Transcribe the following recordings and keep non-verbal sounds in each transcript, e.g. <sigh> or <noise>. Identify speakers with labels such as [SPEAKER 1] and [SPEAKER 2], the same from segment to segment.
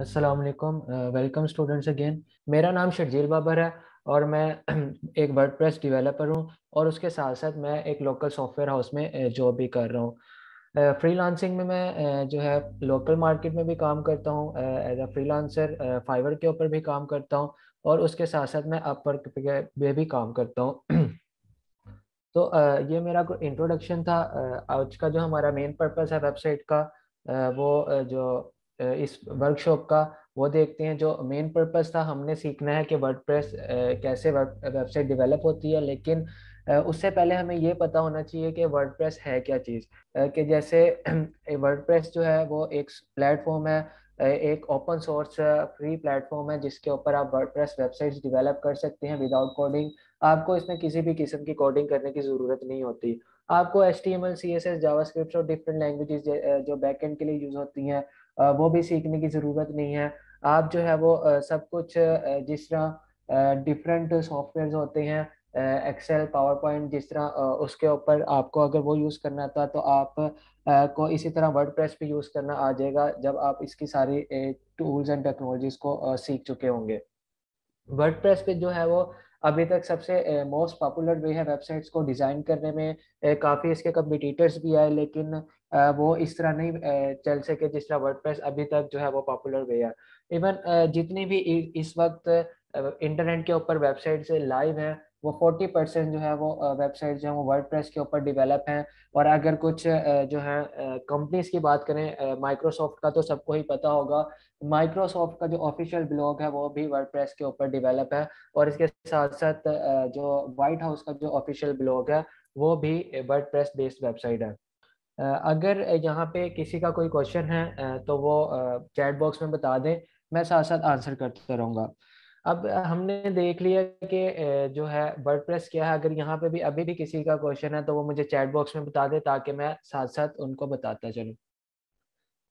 [SPEAKER 1] असलकम welcome students again मेरा नाम शर्जील बाबर है और मैं <clears throat> एक वर्ड डिवेलपर हूँ और उसके साथ साथ मैं एक लोकल सॉफ्टवेयर हाउस में जॉब uh, भी कर रहा हूँ फ्रीलांसिंग uh, में मैं uh, जो है लोकल मार्केट में भी काम करता हूँ एज अ लांसर फाइवर के ऊपर भी काम करता हूँ और उसके साथ साथ मैं अपवर्क पे भी काम करता हूँ <clears throat> तो ये मेरा इंट्रोडक्शन था आज का जो हमारा मेन पर्पज़ है वेबसाइट का वो जो इस वर्कशॉप का वो देखते हैं जो मेन पर्पस था हमने सीखना है कि वर्डप्रेस कैसे वेबसाइट डेवलप होती है लेकिन उससे पहले हमें ये पता होना चाहिए कि वर्डप्रेस है क्या चीज़ कि जैसे वर्डप्रेस <clears throat> जो है वो एक प्लेटफॉर्म है एक ओपन सोर्स फ्री प्लेटफॉर्म है जिसके ऊपर आप वर्डप्रेस वेबसाइट्स डेवलप कर सकते हैं विदाउट कोडिंग आपको इसमें किसी भी किस्म की कोडिंग करने की ज़रूरत नहीं होती आपको H T M L C S S JavaScript और डिफरेंट लैंग्वेजेस जो बैक एंड के लिए यूज़ होती हैं वो भी सीखने की ज़रूरत नहीं है आप जो है वो सब कुछ जिस तरह डिफरेंट सॉफ्टवेयर होते हैं एक्सेल पावर पॉइंट जिस तरह उसके ऊपर आपको अगर वो यूज़ करना था तो आप को इसी तरह वर्ड प्रेस भी यूज़ करना आ जाएगा जब आप इसकी सारी टूल्स एंड टेक्नोलॉजीज को सीख चुके होंगे वर्ड प्रेस पे जो है वो अभी तक सबसे मोस्ट पॉपुलर वे है वेबसाइट्स को डिज़ाइन करने में काफ़ी इसके कम्पिटिटर्स भी आए लेकिन वो इस तरह नहीं चल सके जिस तरह वर्ड अभी तक जो है वो पॉपुलर वे है इवन जितनी भी इस वक्त इंटरनेट के ऊपर वेबसाइट्स लाइव हैं वो फोर्टी परसेंट जो है वो वेबसाइट जो है वो वर्ड के ऊपर डिवेलप हैं और अगर कुछ जो है कंपनीज की बात करें माइक्रोसॉफ्ट का तो सबको ही पता होगा माइक्रोसॉफ्ट का जो ऑफिशियल ब्लॉग है वो भी वर्ड के ऊपर डिवेलप है और इसके साथ साथ जो वाइट हाउस का जो ऑफिशियल ब्लॉग है वो भी वर्ड बेस्ड वेबसाइट है अगर यहाँ पे किसी का कोई क्वेश्चन है तो वो चैट बॉक्स में बता दें मैं साथ साथ आंसर करता रहूँगा अब हमने देख लिया कि जो है वर्ड प्रेस क्या है अगर यहाँ पे भी अभी भी किसी का क्वेश्चन है तो वो मुझे चैट बॉक्स में बता दे ताकि मैं साथ साथ उनको बताता चलूँ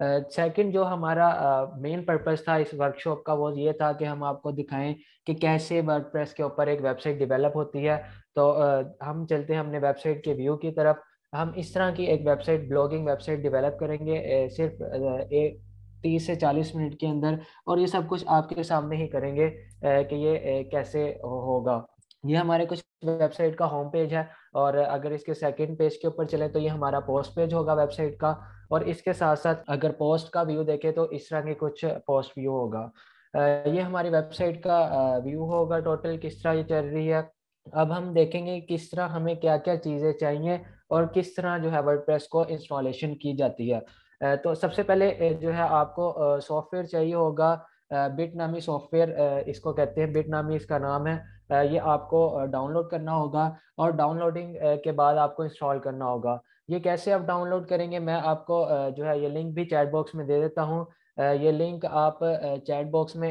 [SPEAKER 1] सेकंड uh, जो हमारा मेन uh, पर्पस था इस वर्कशॉप का वो ये था कि हम आपको दिखाएं कि कैसे वर्डप्रेस के ऊपर एक वेबसाइट डेवलप होती है तो uh, हम चलते हैं हमने वेबसाइट के व्यू की तरफ हम इस तरह की एक वेबसाइट ब्लॉगिंग वेबसाइट डेवलप करेंगे सिर्फ एक तीस से चालीस मिनट के अंदर और ये सब कुछ आपके सामने ही करेंगे कि ये कैसे होगा ये हमारे कुछ वेबसाइट का होम पेज है और अगर इसके सेकंड पेज के ऊपर चले तो ये हमारा पोस्ट पेज होगा वेबसाइट का और इसके साथ साथ अगर पोस्ट का व्यू देखें तो इस तरह के कुछ पोस्ट व्यू होगा ये हमारी वेबसाइट का व्यू होगा टोटल किस तरह ये चल रही है अब हम देखेंगे किस तरह हमें क्या क्या चीज़ें चाहिए और किस तरह जो है वर्ड को इंस्टॉलेशन की जाती है तो सबसे पहले जो है आपको सॉफ्टवेयर चाहिए होगा बिट नामी सॉफ्टवेयर इसको कहते हैं बिट नामी इसका नाम है ये आपको डाउनलोड करना होगा और डाउनलोडिंग के बाद आपको इंस्टॉल करना होगा ये कैसे आप डाउनलोड करेंगे मैं आपको जो है ये लिंक भी चैट बॉक्स में दे देता हूँ ये लिंक आप चैट बॉक्स में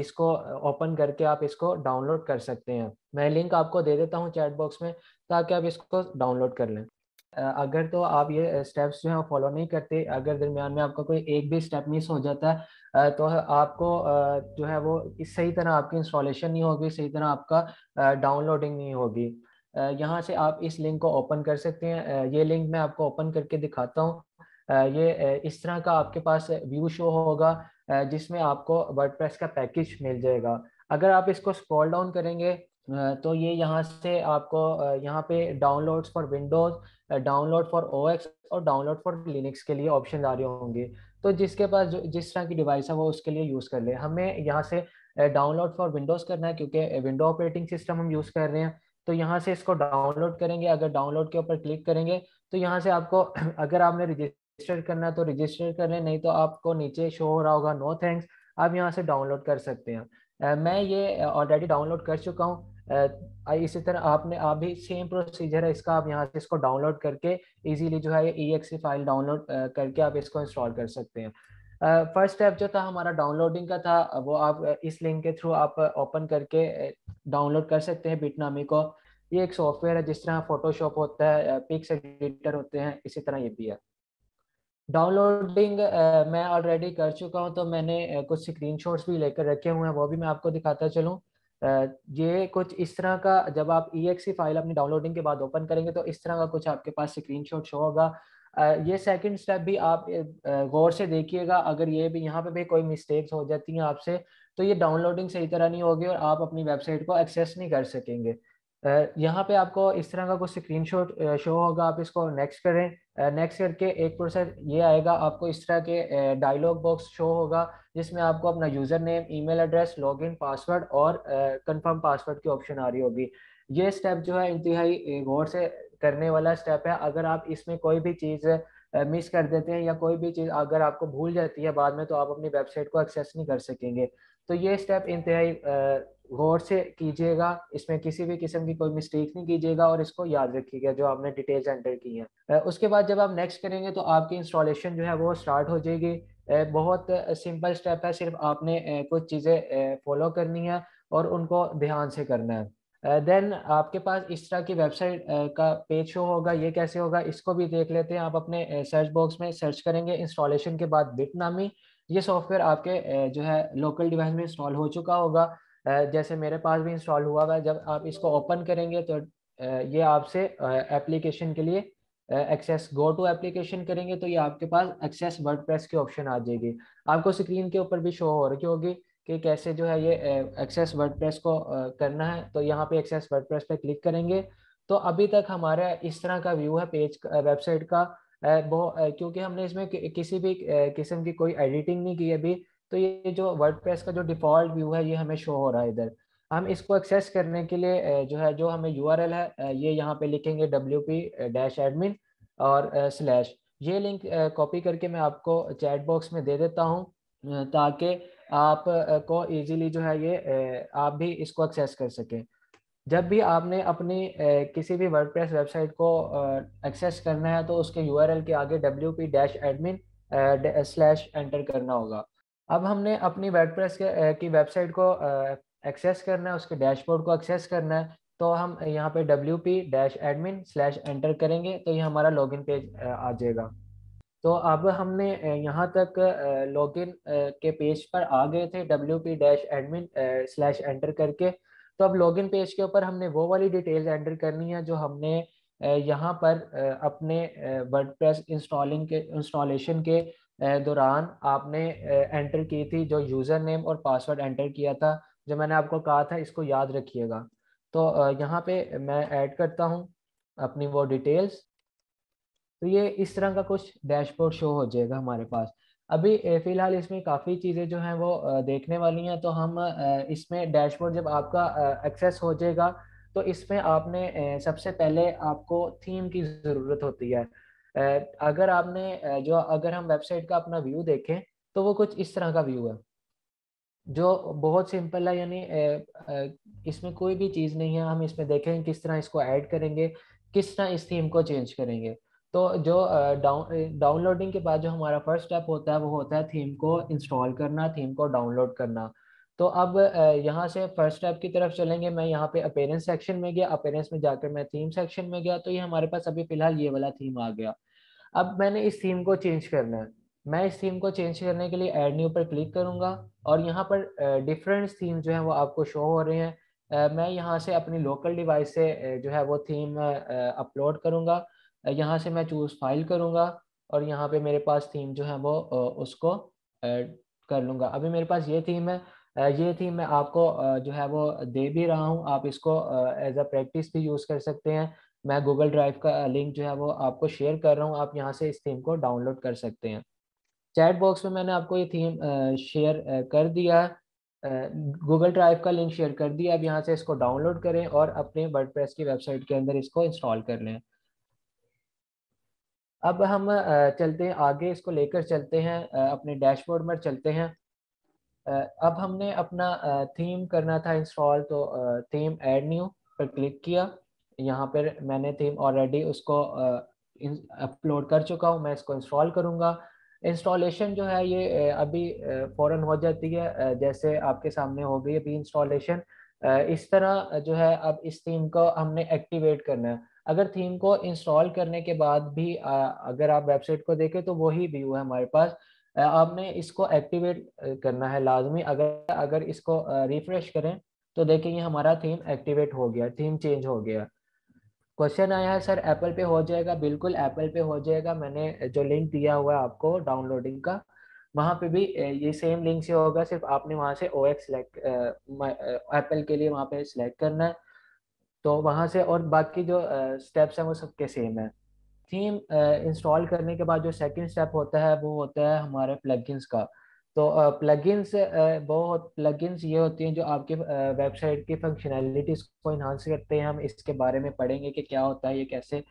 [SPEAKER 1] इसको ओपन करके आप इसको डाउनलोड कर सकते हैं मैं लिंक आपको दे देता हूँ चैट बॉक्स में ताकि आप इसको डाउनलोड कर लें अगर तो आप ये स्टेप्स जो है फॉलो नहीं करते अगर दरमियान में आपका कोई एक भी स्टेप मिस हो जाता है तो आपको जो है वो सही तरह आपकी इंस्टॉलेशन नहीं होगी सही तरह आपका डाउनलोडिंग नहीं होगी यहाँ से आप इस लिंक को ओपन कर सकते हैं ये लिंक मैं आपको ओपन करके दिखाता हूँ ये इस तरह का आपके पास व्यू शो होगा जिसमें आपको वर्डप्रेस का पैकेज मिल जाएगा अगर आप इसको स्क्रॉल डाउन करेंगे तो ये यहाँ से आपको यहाँ पे downloads for Windows download for ओ और डाउनलोड फॉर लिनक्स के लिए ऑप्शन आ रहे होंगे तो जिसके पास जो जिस तरह की डिवाइस है वो उसके लिए यूज़ कर ले हमें यहाँ से डाउनलोड फॉर विंडोज़ करना है क्योंकि विंडो ऑपरेटिंग सिस्टम हम यूज़ कर रहे हैं तो यहाँ से इसको डाउनलोड करेंगे अगर डाउनलोड के ऊपर क्लिक करेंगे तो यहाँ से आपको <clears throat> अगर आपने रजिस्टर करना है तो रजिस्टर कर लें नहीं तो आपको नीचे शो हो रहा होगा नो थैंक्स आप यहाँ से डाउनलोड कर सकते हैं मैं ये ऑलरेडी डाउनलोड कर चुका हूँ इसी तरह आपने आप भी सेम प्रोसीजर है इसका आप यहाँ से इसको डाउनलोड करके इजीली जो है ई एक्सी फाइल डाउनलोड करके आप इसको इंस्टॉल कर सकते हैं फर्स्ट स्टेप जो था हमारा डाउनलोडिंग का था वो आप इस लिंक के थ्रू आप ओपन करके डाउनलोड कर सकते हैं बिटनामी को ये एक सॉफ्टवेयर है जिस तरह फोटोशॉप होता है पिक्स एडिटर होते हैं इसी तरह ये भी है डाउनलोडिंग मैं ऑलरेडी कर चुका हूँ तो मैंने कुछ स्क्रीनशॉट्स भी लेकर रखे हुए हैं वो भी मैं आपको दिखाता चलूँ ये कुछ इस तरह का जब आप ई फाइल अपनी डाउनलोडिंग के बाद ओपन करेंगे तो इस तरह का कुछ आपके पास स्क्रीनशॉट शो होगा ये सेकंड स्टेप भी आप गौर से देखिएगा अगर ये भी यहाँ पे भी कोई मिस्टेक्स हो जाती हैं आपसे तो ये डाउनलोडिंग सही तरह नहीं होगी और आप अपनी वेबसाइट को एक्सेस नहीं कर सकेंगे यहाँ पे आपको इस तरह का कुछ शॉट शो होगा आप इसको नेक्स्ट करें नेक्स्ट करके एक प्रोसेस ये आएगा आपको इस तरह के डायलॉग बॉक्स शो होगा जिसमें आपको अपना user name email address login password और कंफर्म पासवर्ड की ऑप्शन आ रही होगी ये स्टेप जो है इंतहाई गौर से करने वाला स्टेप है अगर आप इसमें कोई भी चीज़ मिस कर देते हैं या कोई भी चीज़ अगर आपको भूल जाती है बाद में तो आप अपनी वेबसाइट को एक्सेस नहीं कर सकेंगे तो ये स्टेप इंतहाई गौर से कीजिएगा इसमें किसी भी किस्म की कोई मिस्टेक नहीं कीजिएगा और इसको याद रखिएगा जो आपने डिटेल्स एंटर की हैं उसके बाद जब आप नेक्स्ट करेंगे तो आपकी इंस्टॉलेशन जो है वो स्टार्ट हो जाएगी बहुत सिंपल स्टेप है सिर्फ आपने कुछ चीज़ें फॉलो करनी है और उनको ध्यान से करना है देन uh, आपके पास इस तरह की वेबसाइट uh, का पेज शो होगा ये कैसे होगा इसको भी देख लेते हैं आप अपने सर्च uh, बॉक्स में सर्च करेंगे इंस्टॉलेशन के बाद बिट नामी ये सॉफ्टवेयर आपके जो है लोकल डिवाइस में इंस्टॉल हो चुका होगा जैसे मेरे पास भी इंस्टॉल हुआ हुआ है जब आप इसको ओपन करेंगे तो ये आपसे एप्लीकेशन के लिए एक्सेस गो टू एप्लीकेशन करेंगे तो ये आपके पास एक्सेस प्रेस की ऑप्शन आ जाएगी आपको स्क्रीन के ऊपर भी शो हो रखी होगी कि कैसे जो है ये एक्सेस प्रेस को करना है तो यहाँ पे एक्सेस वर्ड प्रेस पे क्लिक करेंगे तो अभी तक हमारा इस तरह का व्यू है पेज वेबसाइट का बहुत क्योंकि हमने इसमें किसी भी किस्म की कोई एडिटिंग नहीं की अभी तो ये जो वर्ड का जो डिफॉल्ट व्यू है ये हमें शो हो रहा है इधर हम इसको एक्सेस करने के लिए जो है जो हमें यू है ये यहाँ पे लिखेंगे डब्ल्यू पी डैश एडमिन और स्लैश ये लिंक कॉपी करके मैं आपको चैट बॉक्स में दे देता हूँ ताकि आप को इजीली जो है ये आप भी इसको एक्सेस कर सकें जब भी आपने अपनी किसी भी वर्डप्रेस वेबसाइट को एक्सेस करना है तो उसके यूआरएल के आगे W P dash admin slash enter करना होगा अब हमने अपनी वर्डप्रेस की वेबसाइट को एक्सेस करना है उसके डैशबोर्ड को एक्सेस करना है तो हम यहाँ पे W P dash admin slash enter करेंगे तो ये हमारा लॉगिन पेज आ जाएगा तो अब हमने यहाँ तक लॉगिन के पेज पर आ गए थे W P dash admin slash enter करके तो अब लॉगिन पेज के ऊपर हमने वो वाली डिटेल्स एंटर करनी है जो हमने यहाँ पर अपने वर्डप्रेस इंस्टॉलिंग के इंस्टॉलेशन के दौरान आपने एंटर की थी जो यूज़र नेम और पासवर्ड एंटर किया था जो मैंने आपको कहा था इसको याद रखिएगा तो यहाँ पे मैं ऐड करता हूँ अपनी वो डिटेल्स तो ये इस तरह का कुछ डैशबोर्ड शो हो जाएगा हमारे पास अभी फ़िलहाल इसमें काफ़ी चीज़ें जो हैं वो देखने वाली हैं तो हम इसमें डैशबोर्ड जब आपका एक्सेस हो जाएगा तो इसमें आपने सबसे पहले आपको थीम की ज़रूरत होती है अगर आपने जो अगर हम वेबसाइट का अपना व्यू देखें तो वो कुछ इस तरह का व्यू है जो बहुत सिंपल है यानी इसमें कोई भी चीज़ नहीं है हम इसमें देखें किस तरह इसको ऐड करेंगे किस तरह इस थीम को चेंज करेंगे तो जो डाउन डाउनलोडिंग के बाद जो हमारा फर्स्ट स्टेप होता है वो होता है थीम को इंस्टॉल करना थीम को डाउनलोड करना तो अब यहाँ से फर्स्ट स्टेप की तरफ चलेंगे मैं यहाँ पे अपेरेंस सेक्शन में गया अपेरेंस में जाकर मैं थीम सेक्शन में गया तो ये हमारे पास अभी फिलहाल ये वाला थीम आ गया अब मैंने इस थीम को चेंज करना है मैं इस थीम को चेंज करने के लिए एड न्यू पर क्लिक करूंगा और यहाँ पर डिफरेंट थीम जो है वो आपको शो हो रहे हैं मैं यहाँ से अपनी लोकल डिवाइस से जो है वो थीम अपलोड करूँगा यहाँ से मैं चूज़ फाइल करूँगा और यहाँ पे मेरे पास थीम जो है वो उसको कर लूँगा अभी मेरे पास ये थीम है ये थीम मैं आपको जो है वो दे भी रहा हूँ आप इसको एज अ प्रैक्टिस भी यूज़ कर सकते हैं मैं गूगल ड्राइव का लिंक जो है वो आपको शेयर कर रहा हूँ आप यहाँ से इस थीम को डाउनलोड कर सकते हैं चैट बॉक्स में मैंने आपको ये थीम शेयर कर दिया गूगल ड्राइव का लिंक शेयर कर दिया अब यहाँ से इसको डाउनलोड करें और अपने वर्ड की वेबसाइट के अंदर इसको इंस्टॉल कर लें अब हम चलते हैं आगे इसको लेकर चलते हैं अपने डैशबोर्ड में चलते हैं अब हमने अपना थीम करना था इंस्टॉल तो थीम एड न्यू पर क्लिक किया यहाँ पर मैंने थीम ऑलरेडी उसको अपलोड कर चुका हूँ मैं इसको इंस्टॉल करूँगा इंस्टॉलेशन जो है ये अभी फ़ौरन हो जाती है जैसे आपके सामने हो गई अभी इंस्टॉलेशन इस तरह जो है अब इस थीम को हमने एक्टिवेट करना है अगर थीम को इंस्टॉल करने के बाद भी अगर आप वेबसाइट को देखें तो वही व्यू है हमारे पास आपने इसको एक्टिवेट करना है लाजमी अगर अगर इसको रिफ्रेश करें तो ये हमारा थीम एक्टिवेट हो गया थीम चेंज हो गया क्वेश्चन आया है सर एप्पल पे हो जाएगा बिल्कुल एप्पल पे हो जाएगा मैंने जो लिंक दिया हुआ है आपको डाउनलोडिंग का वहाँ पे भी ये सेम लिंक से होगा सिर्फ आपने वहाँ से ओ एक्स सेलेक्ट एप्पल के लिए वहाँ पे सिलेक्ट करना है तो वहाँ से और बाकी जो स्टेप्स हैं वो सबके सेम है थीम इंस्टॉल करने के बाद जो सेकंड स्टेप होता है वो होता है हमारे प्लगइन्स का तो प्लगइन्स बहुत प्लगइन्स ये होती हैं जो आपके वेबसाइट की फंक्शनैलिटीज को इन्हांस करते हैं हम इसके बारे में पढ़ेंगे कि क्या होता है ये कैसे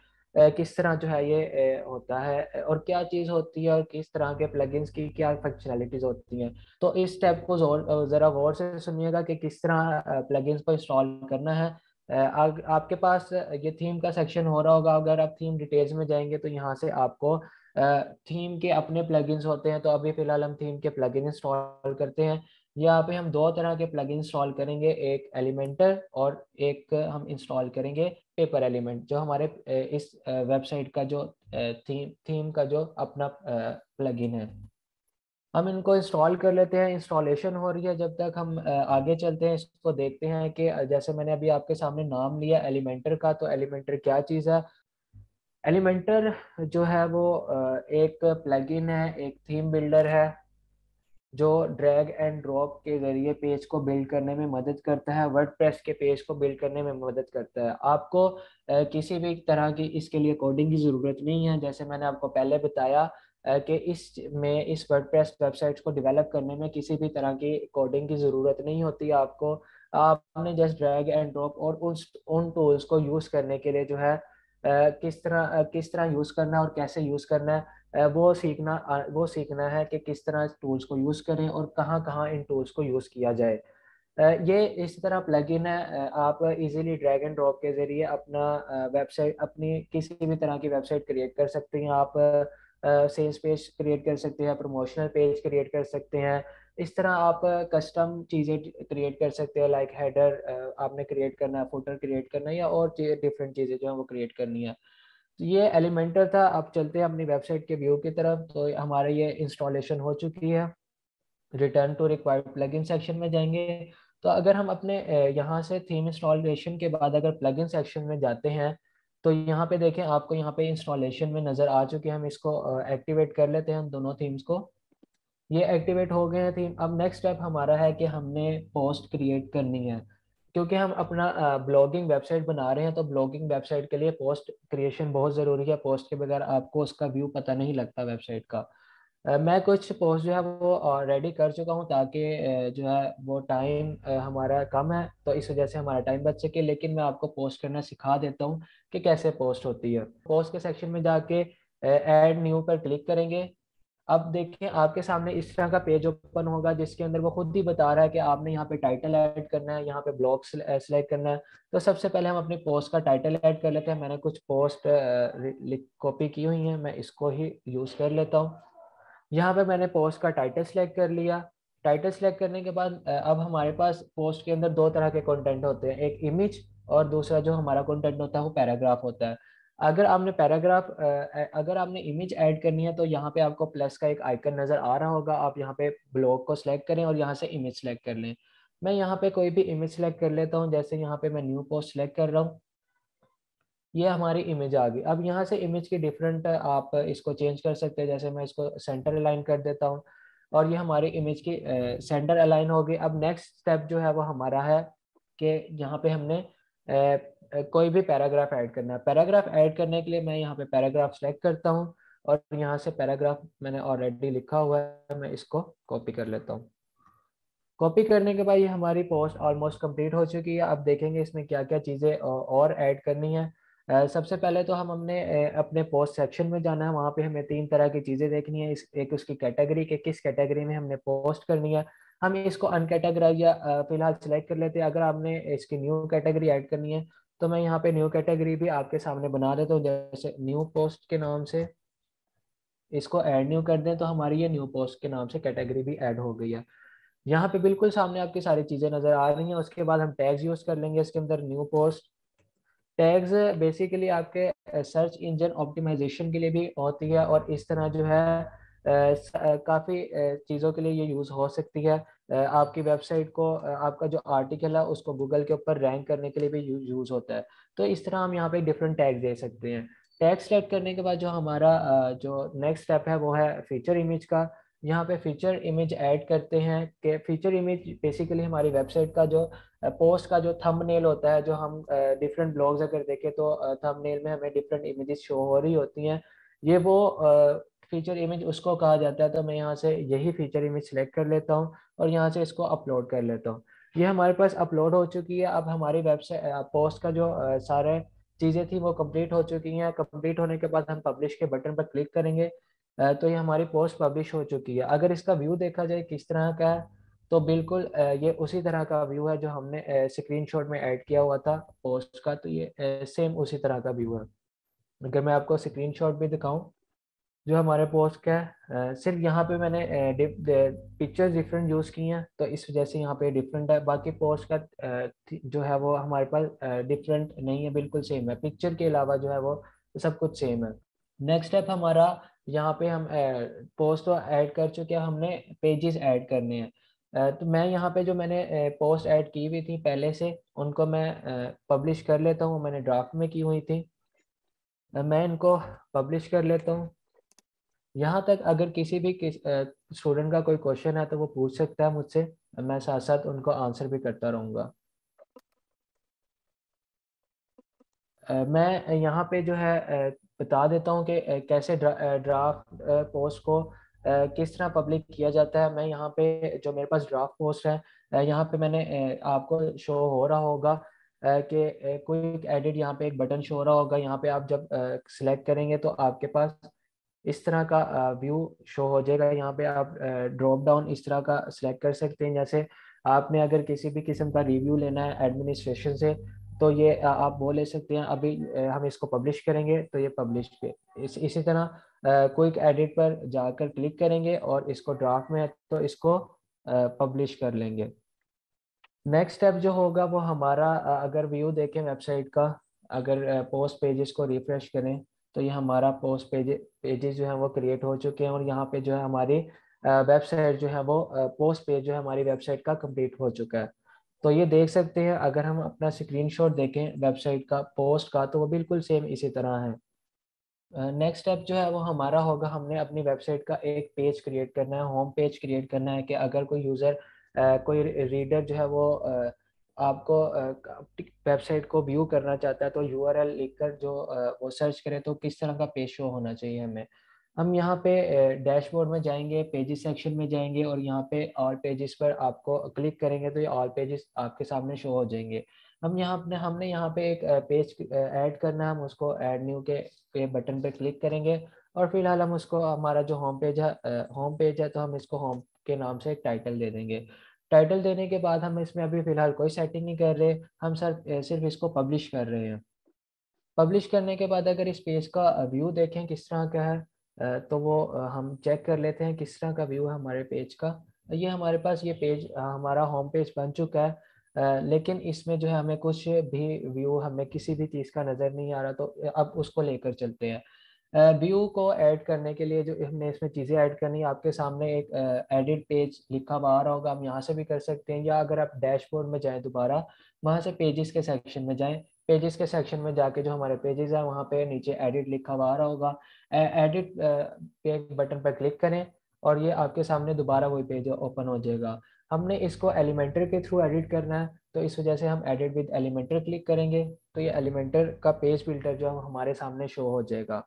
[SPEAKER 1] किस तरह जो है ये होता है और क्या चीज़ होती है और किस तरह के प्लगइन्स की क्या फंक्शनैलिटीज होती हैं तो इस स्टेप को ज़रा गौर से सुनिएगा कि किस तरह प्लगइन्स को इंस्टॉल करना है आपके पास ये थीम का सेक्शन हो रहा होगा अगर आप थीम डिटेल्स में जाएंगे तो यहाँ से आपको थीम के अपने प्लगइन्स होते हैं तो अभी फिलहाल हम थीम के प्लगइन इंस्टॉल करते हैं यहाँ पे हम दो तरह के प्लगइन इंस्टॉल करेंगे एक एलिमेंटर और एक हम इंस्टॉल करेंगे पेपर एलिमेंट जो हमारे इस वेबसाइट का जो थीम थीम का जो अपना प्लगइन है हम इनको इंस्टॉल कर लेते हैं इंस्टॉलेशन हो रही है जब तक हम आगे चलते हैं इसको देखते हैं कि जैसे मैंने अभी आपके सामने नाम लिया एलिमेंटर का तो एलिमेंटर क्या चीज़ है एलिमेंटर जो है वो एक प्लगइन है एक थीम बिल्डर है जो ड्रैग एंड ड्रॉप के जरिए पेज को बिल्ड करने में मदद करता है वर्डप्रेस के पेज को बिल्ड करने में मदद करता है आपको किसी भी तरह की इसके लिए कोडिंग की ज़रूरत नहीं है जैसे मैंने आपको पहले बताया कि इस में इस वर्डप्रेस वेबसाइट्स को डेवलप करने में किसी भी तरह की कोडिंग की ज़रूरत नहीं होती आपको आपने जस्ट ड्रैग एंड ड्रॉप और उस उन टूल्स को यूज़ करने के लिए जो है किस तरह किस तरह यूज करना है और कैसे यूज करना है वो सीखना वो सीखना है कि किस तरह टूल्स को यूज़ करें और कहाँ कहाँ इन टूल्स को यूज़ किया जाए ये इस तरह प्लगइन है आप इजीली ड्रैग एंड ड्रॉप के ज़रिए अपना वेबसाइट अपनी किसी भी तरह की वेबसाइट क्रिएट कर सकते हैं आप सेल्स पेज क्रिएट कर सकते हैं प्रमोशनल पेज क्रिएट कर सकते हैं इस तरह आप कस्टम चीज़ें क्रिएट कर सकते हो लाइक हेडर आपने क्रिएट करना है फुटर क्रिएट करना है या और डिफरेंट चीज़ें जो है वो क्रिएट करनी है तो ये एलिमेंटर था आप चलते हैं अपनी वेबसाइट के व्यू की तरफ तो हमारा ये इंस्टॉलेशन हो चुकी है return to required plugin section में जाएंगे तो अगर हम अपने यहाँ से थीम इंस्टॉलेशन के बाद अगर प्लगइन सेक्शन में जाते हैं तो यहाँ पे देखें आपको यहाँ पे इंस्टॉलेशन में नज़र आ चुके हैं हम इसको एक्टिवेट कर लेते हैं दोनों थीम्स को ये एक्टिवेट हो गए हैं थीम अब नेक्स्ट स्टेप हमारा है कि हमने पोस्ट क्रिएट करनी है क्योंकि हम अपना ब्लॉगिंग वेबसाइट बना रहे हैं तो ब्लॉगिंग वेबसाइट के लिए पोस्ट क्रिएशन बहुत ज़रूरी है पोस्ट के बगैर आपको उसका व्यू पता नहीं लगता वेबसाइट का मैं कुछ पोस्ट जो है वो रेडी कर चुका हूँ ताकि जो है वो टाइम हमारा कम है तो इस वजह से हमारा टाइम बच सके लेकिन मैं आपको पोस्ट करना सिखा देता हूँ कि कैसे पोस्ट होती है पोस्ट के सेक्शन में जाके एड न्यू पर क्लिक करेंगे अब देखें आपके सामने इस तरह का पेज ओपन होगा जिसके अंदर वो खुद ही बता रहा है कि आपने यहाँ पे टाइटल ऐड करना है यहाँ पे ब्लॉग सेलेक्ट करना है तो सबसे पहले हम अपने पोस्ट का टाइटल ऐड कर लेते हैं मैंने कुछ पोस्ट कॉपी की हुई है मैं इसको ही यूज़ कर लेता हूँ यहाँ पे मैंने पोस्ट का टाइटल सेलेक्ट कर लिया टाइटल सेलेक्ट करने के बाद अब हमारे पास पोस्ट के अंदर दो तरह के कॉन्टेंट होते हैं एक इमेज और दूसरा जो हमारा कॉन्टेंट होता है वो पैराग्राफ होता है अगर आपने पैराग्राफ अगर आपने इमेज ऐड करनी है तो यहाँ पे आपको प्लस का एक आइकन नज़र आ रहा होगा आप यहाँ पे ब्लॉक को सिलेक्ट करें और यहाँ से इमेज सेलेक्ट कर लें मैं यहाँ पे कोई भी इमेज सेलेक्ट कर लेता हूँ जैसे यहाँ पे मैं न्यू पोस्ट सेलेक्ट कर रहा हूँ ये हमारी इमेज आ गई अब यहाँ से इमेज के डिफरेंट आप इसको चेंज कर सकते हैं जैसे मैं इसको सेंटर अलाइन कर देता हूँ और ये हमारी इमेज की सेंटर अलाइन हो गई अब नेक्स्ट स्टेप जो है वो हमारा है कि यहाँ पे हमने कोई भी पैराग्राफ ऐड करना है पैराग्राफ ऐड करने के लिए मैं यहाँ पे पैराग्राफ सेलेक्ट करता हूँ और यहाँ से पैराग्राफ मैंने ऑलरेडी लिखा हुआ है मैं इसको कॉपी कर लेता हूँ कॉपी करने के बाद ये हमारी पोस्ट ऑलमोस्ट कंप्लीट हो चुकी है अब देखेंगे इसमें क्या क्या चीज़ें और ऐड करनी है सबसे पहले तो हम हमने अपने पोस्ट सेक्शन में जाना है वहाँ पे हमें तीन तरह की चीज़ें देखनी है एक उसकी कैटेगरी के किस कैटेगरी में हमने पोस्ट करनी है हम इसको अनकेटेगराइज या फिलहाल सेलेक्ट कर लेते हैं अगर आपने इसकी न्यू कैटेगरी ऐड करनी है तो मैं यहाँ पे न्यू कैटेगरी भी आपके सामने बना देता हूँ जैसे न्यू पोस्ट के नाम से इसको ऐड न्यू कर दें तो हमारी ये न्यू पोस्ट के नाम से कैटेगरी भी ऐड हो गई है यहाँ पे बिल्कुल सामने आपकी सारी चीज़ें नज़र आ रही हैं उसके बाद हम टैग्स यूज़ कर लेंगे इसके अंदर न्यू पोस्ट टैग्स बेसिकली आपके सर्च इंजन ऑप्टिमाइजेशन के लिए भी होती है और इस तरह जो है काफ़ी चीज़ों के लिए ये यूज़ हो सकती है आपकी वेबसाइट को आपका जो आर्टिकल है उसको गूगल के ऊपर रैंक करने के लिए भी यूज़ होता है तो इस तरह हम यहाँ पे डिफरेंट टैग दे सकते हैं टैग सेलेक्ट करने के बाद जो हमारा जो नेक्स्ट स्टेप है वो है फीचर इमेज का यहाँ पे फीचर इमेज ऐड करते हैं कि फीचर इमेज बेसिकली हमारी वेबसाइट का जो पोस्ट का जो थंबनेल होता है जो हम डिफरेंट ब्लॉग्स अगर देखें तो थंबनेल में हमें डिफरेंट इमेजेस शो हो रही होती हैं ये वो फीचर इमेज उसको कहा जाता है तो मैं यहाँ से यही फीचर इमेज सेलेक्ट कर लेता हूँ और यहाँ से इसको अपलोड कर लेता हूँ ये हमारे पास अपलोड हो चुकी है अब हमारी वेबसाइट पोस्ट का जो सारे चीज़ें थी वो कंप्लीट हो चुकी हैं कंप्लीट होने के बाद हम पब्लिश के बटन पर क्लिक करेंगे तो ये हमारी पोस्ट पब्लिश हो चुकी है अगर इसका व्यू देखा जाए किस तरह का है तो बिल्कुल ये उसी तरह का व्यू है जो हमने स्क्रीनशॉट में ऐड किया हुआ था पोस्ट का तो ये सेम उसी तरह का व्यू है अगर मैं आपको स्क्रीनशॉट भी दिखाऊं जो हमारे पोस्ट का है सिर्फ यहाँ पे मैंने पिक्चर्स डिफरेंट यूज़ की हैं तो इस वजह से यहाँ पे डिफरेंट है बाकी पोस्ट का जो है वो हमारे पास डिफरेंट नहीं है बिल्कुल सेम है पिक्चर के अलावा जो है वो सब कुछ सेम है नेक्स्ट स्टेप हमारा यहाँ पे हम पोस्ट तो ऐड कर चुके हैं हमने पेजेस ऐड करने हैं तो मैं यहाँ पे जो मैंने पोस्ट ऐड की हुई थी पहले से उनको मैं पब्लिश कर लेता हूँ मैंने ड्राफ्ट में की हुई थी मैं इनको पब्लिश कर लेता हूँ यहाँ तक अगर किसी भी स्टूडेंट का कोई क्वेश्चन है तो वो पूछ सकता है मुझसे मैं साथ साथ उनको आंसर भी करता रहूंगा मैं यहाँ पे जो है बता देता हूँ कि कैसे ड्रा, ड्राफ्ट पोस्ट को किस तरह पब्लिक किया जाता है मैं यहाँ पे जो मेरे पास ड्राफ्ट पोस्ट है यहाँ पे मैंने आपको शो हो रहा होगा कि कोई एडिट यहाँ पे एक बटन शो हो रहा होगा यहाँ पे आप जब सिलेक्ट करेंगे तो आपके पास इस तरह का व्यू शो हो जाएगा यहाँ पे आप ड्रॉप डाउन इस तरह का सिलेक्ट कर सकते हैं जैसे आपने अगर किसी भी किस्म का रिव्यू लेना है एडमिनिस्ट्रेशन से तो ये आप वो ले सकते हैं अभी हम इसको पब्लिश करेंगे तो ये पब्लिश पे इस, इसी तरह क्विक एडिट पर जाकर क्लिक करेंगे और इसको ड्राफ्ट में तो इसको पब्लिश कर लेंगे नेक्स्ट स्टेप जो होगा वो हमारा अगर व्यू देखें वेबसाइट का अगर पोस्ट पेजेस को रिफ्रेश करें तो ये हमारा पोस्ट पेज पेजेस जो है वो क्रिएट हो चुके हैं और यहाँ पे जो है हमारी वेबसाइट जो है वो पोस्ट पेज जो है हमारी वेबसाइट का कंप्लीट हो चुका है तो ये देख सकते हैं अगर हम अपना स्क्रीनशॉट देखें वेबसाइट का पोस्ट का तो वो बिल्कुल सेम इसी तरह है नेक्स्ट स्टेप जो है वो हमारा होगा हमने अपनी वेबसाइट का एक पेज क्रिएट करना है होम पेज क्रिएट करना है कि अगर कोई यूज़र कोई रीडर जो है वो आपको वेबसाइट को व्यू करना चाहता है तो यू आर लिखकर जो वो सर्च करें तो किस तरह का पेज शो होना चाहिए हमें हम यहाँ पे डैशबोर्ड में जाएंगे पेजेस सेक्शन में जाएंगे और यहाँ पे ऑल पेजेस पर आपको क्लिक करेंगे तो ये ऑल पेजेस आपके सामने शो हो जाएंगे हम यहाँ अपने हमने यहाँ पे एक पेज ऐड करना है हम उसको ऐड न्यू के, बटन पर क्लिक करेंगे और फिलहाल हम उसको हमारा जो होम पेज है होम पेज है तो हम इसको होम के नाम से एक टाइटल दे देंगे टाइटल देने के बाद हम इसमें अभी फिलहाल कोई सेटिंग नहीं कर रहे हम सर सिर्फ इसको पब्लिश कर रहे हैं पब्लिश करने के बाद अगर इस पेज का व्यू देखें किस तरह का है तो वो हम चेक कर लेते हैं किस तरह का व्यू है हमारे पेज का ये हमारे पास ये पेज हमारा होम पेज बन चुका है लेकिन इसमें जो है हमें कुछ भी व्यू हमें किसी भी चीज़ का नज़र नहीं आ रहा तो अब उसको लेकर चलते हैं व्यू को ऐड करने के लिए जो हमने इसमें चीज़ें ऐड करनी है आपके सामने एक एडिट पेज लिखा हुआ आ रहा होगा हम यहाँ से भी कर सकते हैं या अगर आप डैशबोर्ड में जाएं दोबारा वहाँ से पेजेस के सेक्शन में जाएं पेजेस के सेक्शन में जाके जो हमारे पेजेस हैं वहाँ पे नीचे एडिट लिखा हुआ आ रहा होगा एडिट पे बटन पर क्लिक करें और ये आपके सामने दोबारा वही पेज ओपन हो जाएगा हमने इसको एलिमेंटर के थ्रू एडिट करना है तो इस वजह से हम एडिट विद एलिमेंटर क्लिक करेंगे तो ये एलिमेंटर का पेज फिल्टर जो हमारे सामने शो हो जाएगा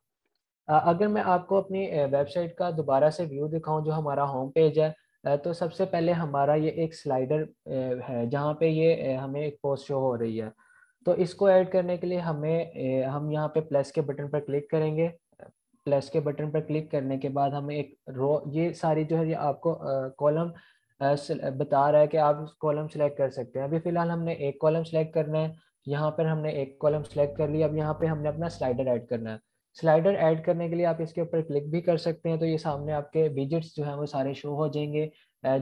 [SPEAKER 1] अगर मैं आपको अपनी वेबसाइट का दोबारा से व्यू दिखाऊं जो हमारा होम पेज है तो सबसे पहले हमारा ये एक स्लाइडर है जहाँ पे ये हमें एक पोस्ट शो हो रही है तो इसको ऐड करने के लिए हमें हम यहाँ पे प्लस के बटन पर क्लिक करेंगे प्लस के बटन पर क्लिक करने के बाद हमें एक रो ये सारी जो है ये आपको कॉलम बता रहा है कि आप कॉलम सेलेक्ट कर सकते हैं अभी फिलहाल हमने एक कॉलम सेलेक्ट करना है यहाँ पर हमने एक कॉलम सेलेक्ट कर लिया अब यहाँ पे हमने अपना स्लाइडर ऐड करना है स्लाइडर ऐड करने के लिए आप इसके ऊपर क्लिक भी कर सकते हैं तो ये सामने आपके विजिट्स जो हैं वो सारे शो हो जाएंगे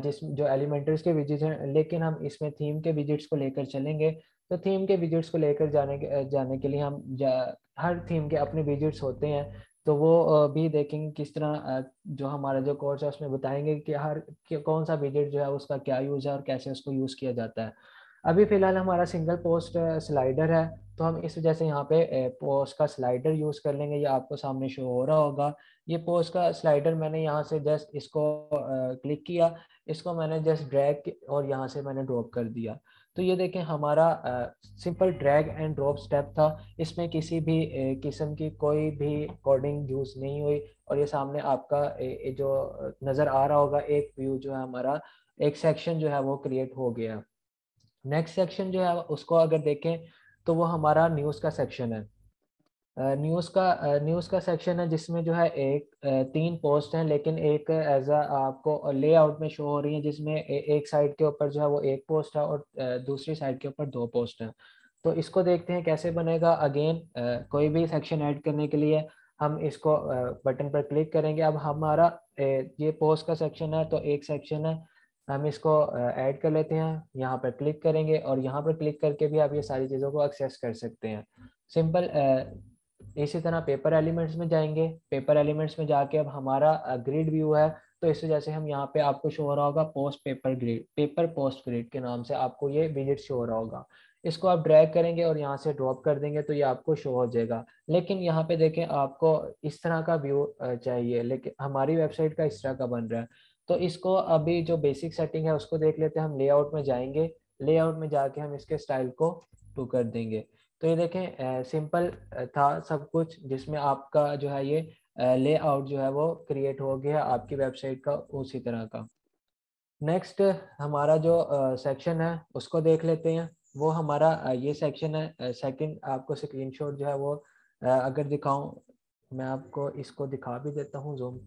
[SPEAKER 1] जिस जो एलिमेंटर्स के विजिट हैं लेकिन हम इसमें थीम के विजिट्स को लेकर चलेंगे तो थीम के विजिट्स को लेकर जाने के जाने के लिए हम जा, हर थीम के अपने विजिट्स होते हैं तो वो भी देखेंगे किस तरह जो हमारा जो कोर्स है उसमें बताएंगे कि हर कौन सा विजिट जो है उसका क्या यूज़ है और कैसे उसको यूज़ किया जाता है अभी फिलहाल हमारा सिंगल पोस्ट स्लाइडर है तो हम इस वजह से यहाँ पे पोस्ट का स्लाइडर यूज़ कर लेंगे ये आपको सामने शो हो रहा होगा ये पोस्ट का स्लाइडर मैंने यहाँ से जस्ट इसको क्लिक किया इसको मैंने जस्ट ड्रैग और यहाँ से मैंने ड्रॉप कर दिया तो ये देखें हमारा simple drag and drop step था इसमें किसी भी किस्म की कोई भी कोडिंग यूज़ नहीं हुई और ये सामने आपका ए, जो नज़र आ रहा होगा एक व्यू जो है हमारा एक सेक्शन जो है वो क्रिएट हो गया नेक्स्ट सेक्शन जो है उसको अगर देखें तो वो हमारा न्यूज़ का सेक्शन है न्यूज़ का न्यूज़ का सेक्शन है जिसमें जो है एक तीन पोस्ट हैं लेकिन एक एज अ आपको लेआउट में शो हो रही है जिसमें एक साइड के ऊपर जो है वो एक पोस्ट है और दूसरी साइड के ऊपर दो पोस्ट हैं तो इसको देखते हैं कैसे बनेगा अगेन कोई भी सेक्शन ऐड करने के लिए हम इसको बटन पर क्लिक करेंगे अब हमारा ये पोस्ट का सेक्शन है तो एक सेक्शन है हम इसको ऐड कर लेते हैं यहाँ पर क्लिक करेंगे और यहाँ पर क्लिक करके भी आप ये सारी चीज़ों को एक्सेस कर सकते हैं सिंपल इसी तरह पेपर एलिमेंट्स में जाएंगे पेपर एलिमेंट्स में जाके अब हमारा ग्रिड व्यू है तो इस वजह से हम यहाँ पे आपको शो हो रहा होगा post paper grid paper post grid के नाम से आपको ये विजिट शो हो रहा होगा इसको आप ड्रैग करेंगे और यहाँ से ड्रॉप कर देंगे तो ये आपको शो हो जाएगा लेकिन यहाँ पे देखें आपको इस तरह का व्यू चाहिए लेकिन हमारी वेबसाइट का इस तरह का बन रहा है तो इसको अभी जो बेसिक सेटिंग है उसको देख लेते हैं हम लेआउट में जाएंगे लेआउट में जाके हम इसके स्टाइल को टू कर देंगे तो ये देखें सिंपल था सब कुछ जिसमें आपका जो है ये लेआउट जो है वो क्रिएट हो गया आपकी वेबसाइट का उसी तरह का नेक्स्ट हमारा जो सेक्शन है उसको देख लेते हैं वो हमारा ये सेक्शन है सेकंड आपको स्क्रीनशॉट जो है वो अगर दिखाऊं मैं आपको इसको दिखा भी देता हूँ जूम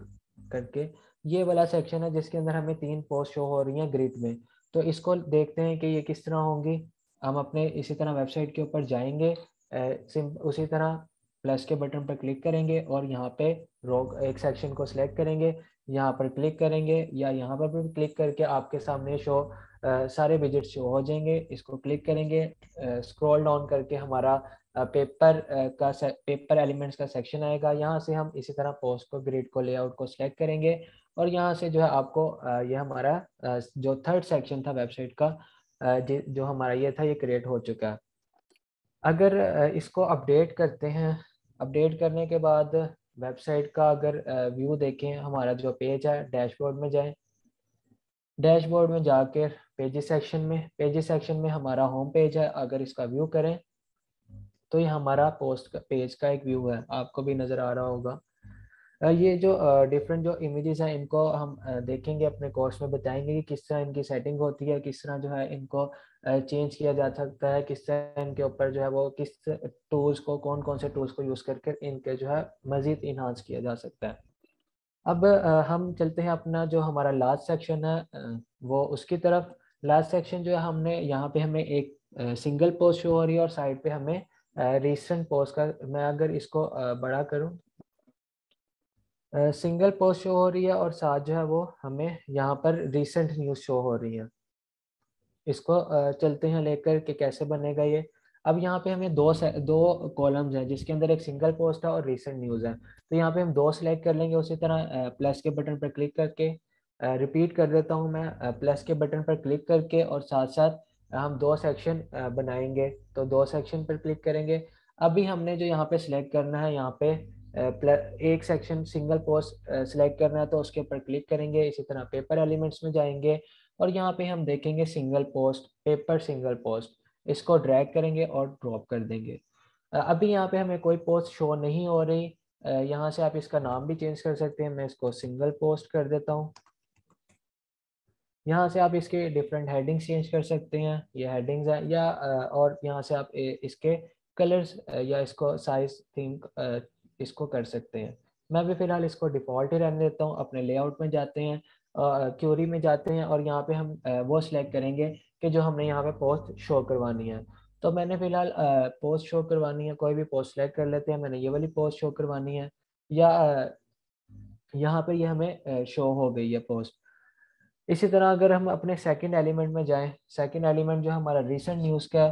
[SPEAKER 1] करके ये वाला सेक्शन है जिसके अंदर हमें तीन पोस्ट शो हो रही हैं ग्रिड में तो इसको देखते हैं कि ये किस तरह होंगी हम अपने इसी तरह वेबसाइट के ऊपर जाएंगे उसी तरह प्लस के बटन पर क्लिक करेंगे और यहाँ पे रोग एक सेक्शन को सिलेक्ट करेंगे यहाँ पर क्लिक करेंगे या यहाँ पर भी क्लिक करके आपके सामने शो आ, सारे विजिट शो हो जाएंगे इसको क्लिक करेंगे स्क्रॉल डाउन करके हमारा पेपर का पेपर एलिमेंट्स का सेक्शन आएगा यहाँ से हम इसी तरह पोस्ट को ग्रेड को लेआउट को सिलेक्ट करेंगे और यहाँ से जो है आपको ये हमारा जो थर्ड सेक्शन था वेबसाइट का जो हमारा ये था ये क्रिएट हो चुका है अगर इसको अपडेट करते हैं अपडेट करने के बाद वेबसाइट का अगर व्यू देखें हमारा जो पेज है डैशबोर्ड में जाएं डैशबोर्ड में जाकर पेजेस सेक्शन में पेजेस सेक्शन में हमारा होम पेज है अगर इसका व्यू करें तो ये हमारा पोस्ट का पेज का एक व्यू है आपको भी नज़र आ रहा होगा ये जो डिफरेंट जो इमेजेस हैं इनको हम देखेंगे अपने कोर्स में बताएंगे कि किस तरह इनकी सेटिंग होती है किस तरह जो है इनको चेंज किया जा सकता है किस तरह इनके ऊपर जो है वो किस टूल्स को कौन कौन से टूल्स को यूज़ करके इनके जो है मज़ीद इन्हांस किया जा सकता है अब हम चलते हैं अपना जो हमारा लास्ट सेक्शन है वो उसकी तरफ लास्ट सेक्शन जो है हमने यहाँ पे हमें एक सिंगल पोस्ट शो हो रही है और साइड पे हमें रिसेंट पोस्ट का मैं अगर इसको बड़ा करूँ सिंगल पोस्ट शो हो रही है और साथ जो है वो हमें यहाँ पर रिसेंट न्यूज़ शो हो रही है इसको चलते हैं लेकर के कैसे बनेगा ये अब यहाँ पे हमें दो दो कॉलम्स हैं जिसके अंदर एक सिंगल पोस्ट है और रिसेंट न्यूज़ है तो यहाँ पे हम दो सेलेक्ट कर लेंगे उसी तरह प्लस के बटन पर क्लिक करके रिपीट कर देता हूँ मैं प्लस के बटन पर क्लिक करके और साथ साथ हम दो सेक्शन बनाएंगे तो दो सेक्शन पर क्लिक करेंगे अभी हमने जो यहाँ पे सिलेक्ट करना है यहाँ पे Uh, एक सेक्शन सिंगल पोस्ट सिलेक्ट करना है तो उसके ऊपर क्लिक करेंगे इसी तरह पेपर एलिमेंट्स में जाएंगे और यहाँ पे हम देखेंगे single post paper single post इसको ड्रैग करेंगे और ड्रॉप कर देंगे uh, अभी यहाँ पे हमें कोई पोस्ट शो नहीं हो रही uh, यहाँ से आप इसका नाम भी चेंज कर सकते हैं मैं इसको सिंगल पोस्ट कर देता हूँ यहाँ से आप इसके डिफरेंट हेडिंग्स चेंज कर सकते हैं ये हेडिंग्स है या और यहाँ से आप इसके कलर्स या इसको साइज थीम इसको कर सकते हैं मैं भी फिलहाल इसको डिफ़ॉल्ट ही रहने देता हूँ अपने लेआउट में जाते हैं क्यूरी में जाते हैं और यहाँ पे हम वो सिलेक्ट करेंगे कि जो हमने यहाँ पे पोस्ट शो करवानी है तो मैंने फिलहाल पोस्ट शो करवानी है कोई भी पोस्ट सेलेक्ट कर लेते हैं मैंने ये वाली पोस्ट शो करवानी है या यहाँ पे ये यह हमें शो हो गई है पोस्ट इसी तरह अगर हम अपने सेकंड एलिमेंट में जाएं सेकंड एलिमेंट जो हमारा रिसेंट न्यूज़ का है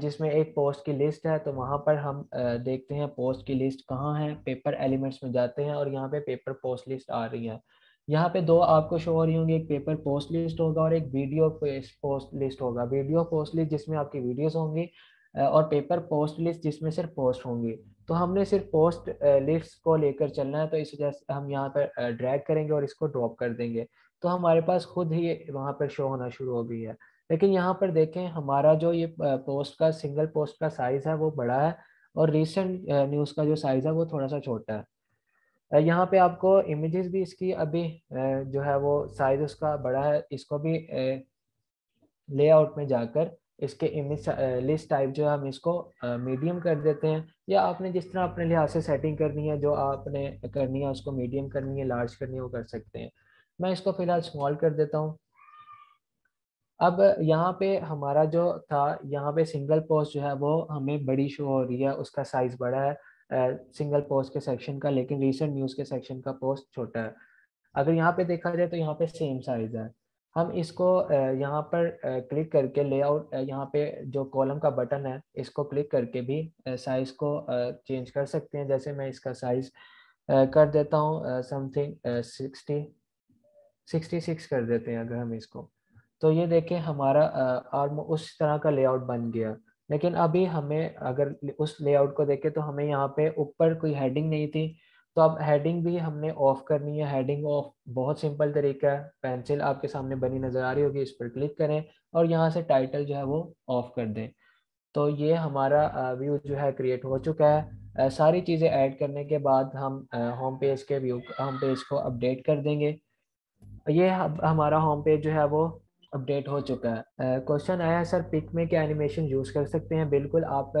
[SPEAKER 1] जिसमें एक पोस्ट की लिस्ट है तो वहाँ पर हम देखते हैं पोस्ट की लिस्ट कहाँ है पेपर एलिमेंट्स में जाते हैं और यहाँ पे पेपर पोस्ट लिस्ट आ रही है यहाँ पे दो आपको शो हो रही होंगी एक पेपर पोस्ट लिस्ट होगा और एक वीडियो पोस्ट लिस्ट होगा वीडियो पोस्ट लिस्ट जिसमें आपकी वीडियोस होंगी और पेपर पोस्ट लिस्ट जिसमें सिर्फ पोस्ट होंगी तो हमने सिर्फ पोस्ट लिस्ट को लेकर चलना है तो इस वजह से हम यहाँ पर ड्रैग करेंगे और इसको ड्रॉप कर देंगे तो हमारे पास खुद ही वहाँ पर शो होना शुरू हो गई है लेकिन यहाँ पर देखें हमारा जो ये पोस्ट का सिंगल पोस्ट का साइज़ है वो बड़ा है और रिसेंट न्यूज़ का जो साइज़ है वो थोड़ा सा छोटा है यहाँ पे आपको इमेजेस भी इसकी अभी जो है वो साइज उसका बड़ा है इसको भी लेआउट में जाकर इसके इमेज लिस्ट टाइप जो है हम इसको मीडियम कर देते हैं या आपने जिस तरह अपने लिहाज से सेटिंग करनी है जो आपने करनी है उसको मीडियम करनी है लार्ज करनी है वो कर सकते हैं मैं इसको फिलहाल स्मॉल कर देता हूँ अब यहाँ पे हमारा जो था यहाँ पे सिंगल पोस्ट जो है वो हमें बड़ी शो हो रही है उसका साइज बड़ा है सिंगल पोस्ट के सेक्शन का लेकिन रिसेंट न्यूज़ के सेक्शन का पोस्ट छोटा है अगर यहाँ पे देखा जाए तो यहाँ पे सेम साइज है हम इसको यहाँ पर क्लिक करके लेआउट यहाँ पे जो कॉलम का बटन है इसको क्लिक करके भी साइज को चेंज कर सकते हैं जैसे मैं इसका साइज कर देता हूँ समथिंग सिक्सटी सिक्सटी सिक्स कर देते हैं अगर हम इसको तो ये देखें हमारा आर्म उस तरह का लेआउट बन गया लेकिन अभी हमें अगर उस लेआउट को देखें तो हमें यहाँ पे ऊपर कोई हेडिंग नहीं थी तो अब हेडिंग भी हमने ऑफ करनी है हेडिंग ऑफ बहुत सिंपल तरीका है पेंसिल आपके सामने बनी नज़र आ रही होगी इस पर क्लिक करें और यहाँ से टाइटल जो है वो ऑफ कर दें तो ये हमारा व्यू जो है क्रिएट हो चुका है सारी चीज़ें ऐड करने के बाद हम होम पेज के व्यू होम पेज को अपडेट कर देंगे ये हमारा होम पेज जो है वो अपडेट हो चुका है क्वेश्चन uh, आया सर पिक में क्या एनिमेशन यूज कर सकते हैं बिल्कुल आप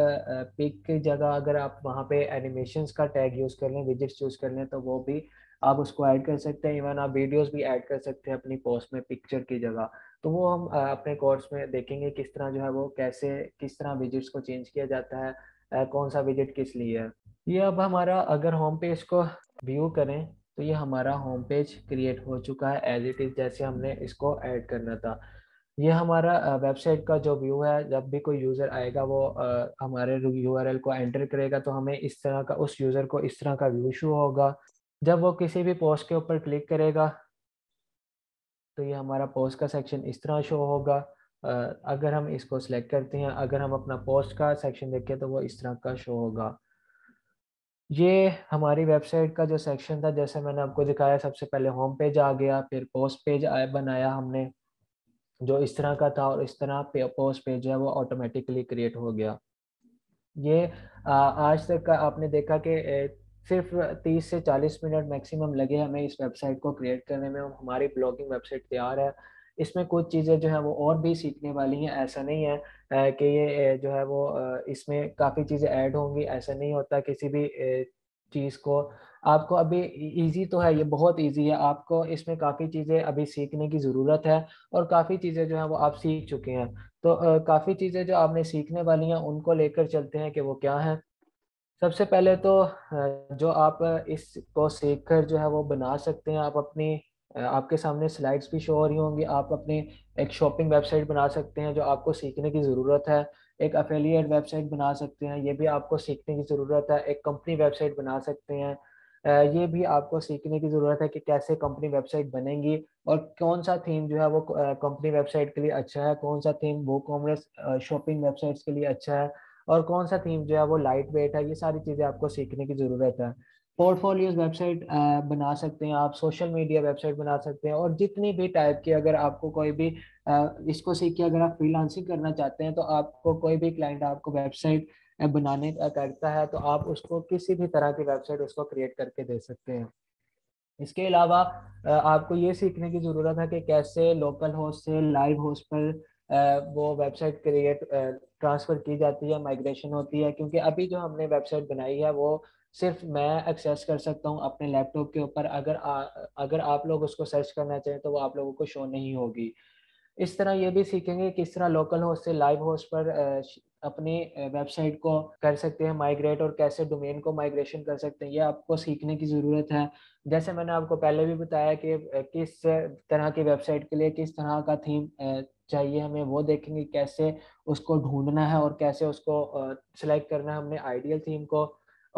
[SPEAKER 1] पिक की जगह अगर आप वहाँ पे एनिमेशन का टैग यूज कर लें विजिट्स यूज कर लें तो वो भी आप उसको ऐड कर सकते हैं इवन आप वीडियोस भी ऐड कर सकते हैं अपनी पोस्ट में पिक्चर की जगह तो वो हम अपने कोर्स में देखेंगे किस तरह जो है वो कैसे किस तरह विजिट्स को चेंज किया जाता है कौन सा विजिट किस लिए है ये अब हमारा अगर होम पेज को व्यू करें तो ये हमारा होम पेज क्रिएट हो चुका है एज इट इज़ जैसे हमने इसको ऐड करना था ये हमारा वेबसाइट का जो व्यू है जब भी कोई यूज़र आएगा वो आ, हमारे एल को एंटर करेगा तो हमें इस तरह का उस यूज़र को इस तरह का व्यू शो होगा जब वो किसी भी पोस्ट के ऊपर क्लिक करेगा तो ये हमारा पोस्ट का सेक्शन इस तरह शो होगा अगर हम इसको सेलेक्ट करते हैं अगर हम अपना पोस्ट का सेक्शन देखें तो वो इस तरह का शो होगा ये हमारी वेबसाइट का जो सेक्शन था जैसे मैंने आपको दिखाया सबसे पहले होम पेज आ गया फिर पोस्ट पेज बनाया हमने जो इस तरह का था और इस तरह पे, पोस्ट पेज है वो ऑटोमेटिकली क्रिएट हो गया ये आ, आज तक का आपने देखा कि सिर्फ 30 से 40 मिनट मैक्सिमम लगे हमें इस वेबसाइट को क्रिएट करने में हमारी ब्लॉगिंग वेबसाइट तैयार है इसमें कुछ चीज़ें जो है वो और भी सीखने वाली हैं ऐसा नहीं है कि ये जो है वो इसमें काफ़ी चीज़ें ऐड होंगी ऐसा नहीं होता किसी भी चीज़ को आपको अभी इजी तो है ये बहुत इजी है आपको इसमें काफ़ी चीज़ें अभी सीखने की ज़रूरत है और काफ़ी चीज़ें जो है वो आप सीख चुके हैं तो काफ़ी चीज़ें जो आपने सीखने वाली हैं उनको लेकर चलते हैं कि वो क्या है सबसे पहले तो जो आप इसको सीख कर जो है वो बना सकते हैं आप अपनी आपके सामने स्लाइड्स भी शो हो रही होंगी आप अपने एक शॉपिंग वेबसाइट बना सकते हैं जो आपको सीखने की ज़रूरत है एक अफेलिएट वेबसाइट बना सकते हैं ये भी आपको सीखने की ज़रूरत है एक कंपनी वेबसाइट बना सकते हैं ये भी आपको सीखने की ज़रूरत है कि कैसे कंपनी वेबसाइट बनेगी और कौन सा थीम जो है वो कंपनी वेबसाइट के लिए अच्छा है कौन सा थीम वो कॉमर्स शॉपिंग वेबसाइट्स के लिए अच्छा है और कौन सा थीम जो है वो लाइट वेट है ये सारी चीज़ें आपको सीखने की ज़रूरत है पोर्टफोलियोज वेबसाइट uh, बना सकते हैं आप सोशल मीडिया वेबसाइट बना सकते हैं और जितनी भी टाइप की अगर आपको कोई भी uh, इसको सीख के अगर आप फ्रीलांसिंग करना चाहते हैं तो आपको कोई भी क्लाइंट आपको वेबसाइट uh, बनाने का करता है तो आप उसको किसी भी तरह की वेबसाइट उसको क्रिएट करके दे सकते हैं इसके अलावा आपको ये सीखने की ज़रूरत है कि कैसे लोकल होस्ट से लाइव होस्ट पर वो वेबसाइट क्रिएट ट्रांसफ़र की जाती है माइग्रेशन होती है क्योंकि अभी जो हमने वेबसाइट बनाई है वो सिर्फ मैं एक्सेस कर सकता हूँ अपने लैपटॉप के ऊपर अगर आ, अगर आप लोग उसको सर्च करना चाहें तो वो आप लोगों को शो नहीं होगी इस तरह ये भी सीखेंगे किस तरह लोकल होस्ट से लाइव होस्ट पर अपने वेबसाइट को कर सकते हैं माइग्रेट और कैसे डोमेन को माइग्रेशन कर सकते हैं ये आपको सीखने की ज़रूरत है जैसे मैंने आपको पहले भी बताया कि किस तरह की वेबसाइट के लिए किस तरह का थीम चाहिए हमें वो देखेंगे कैसे उसको ढूंढना है और कैसे उसको सिलेक्ट करना है हमने आइडियल थीम को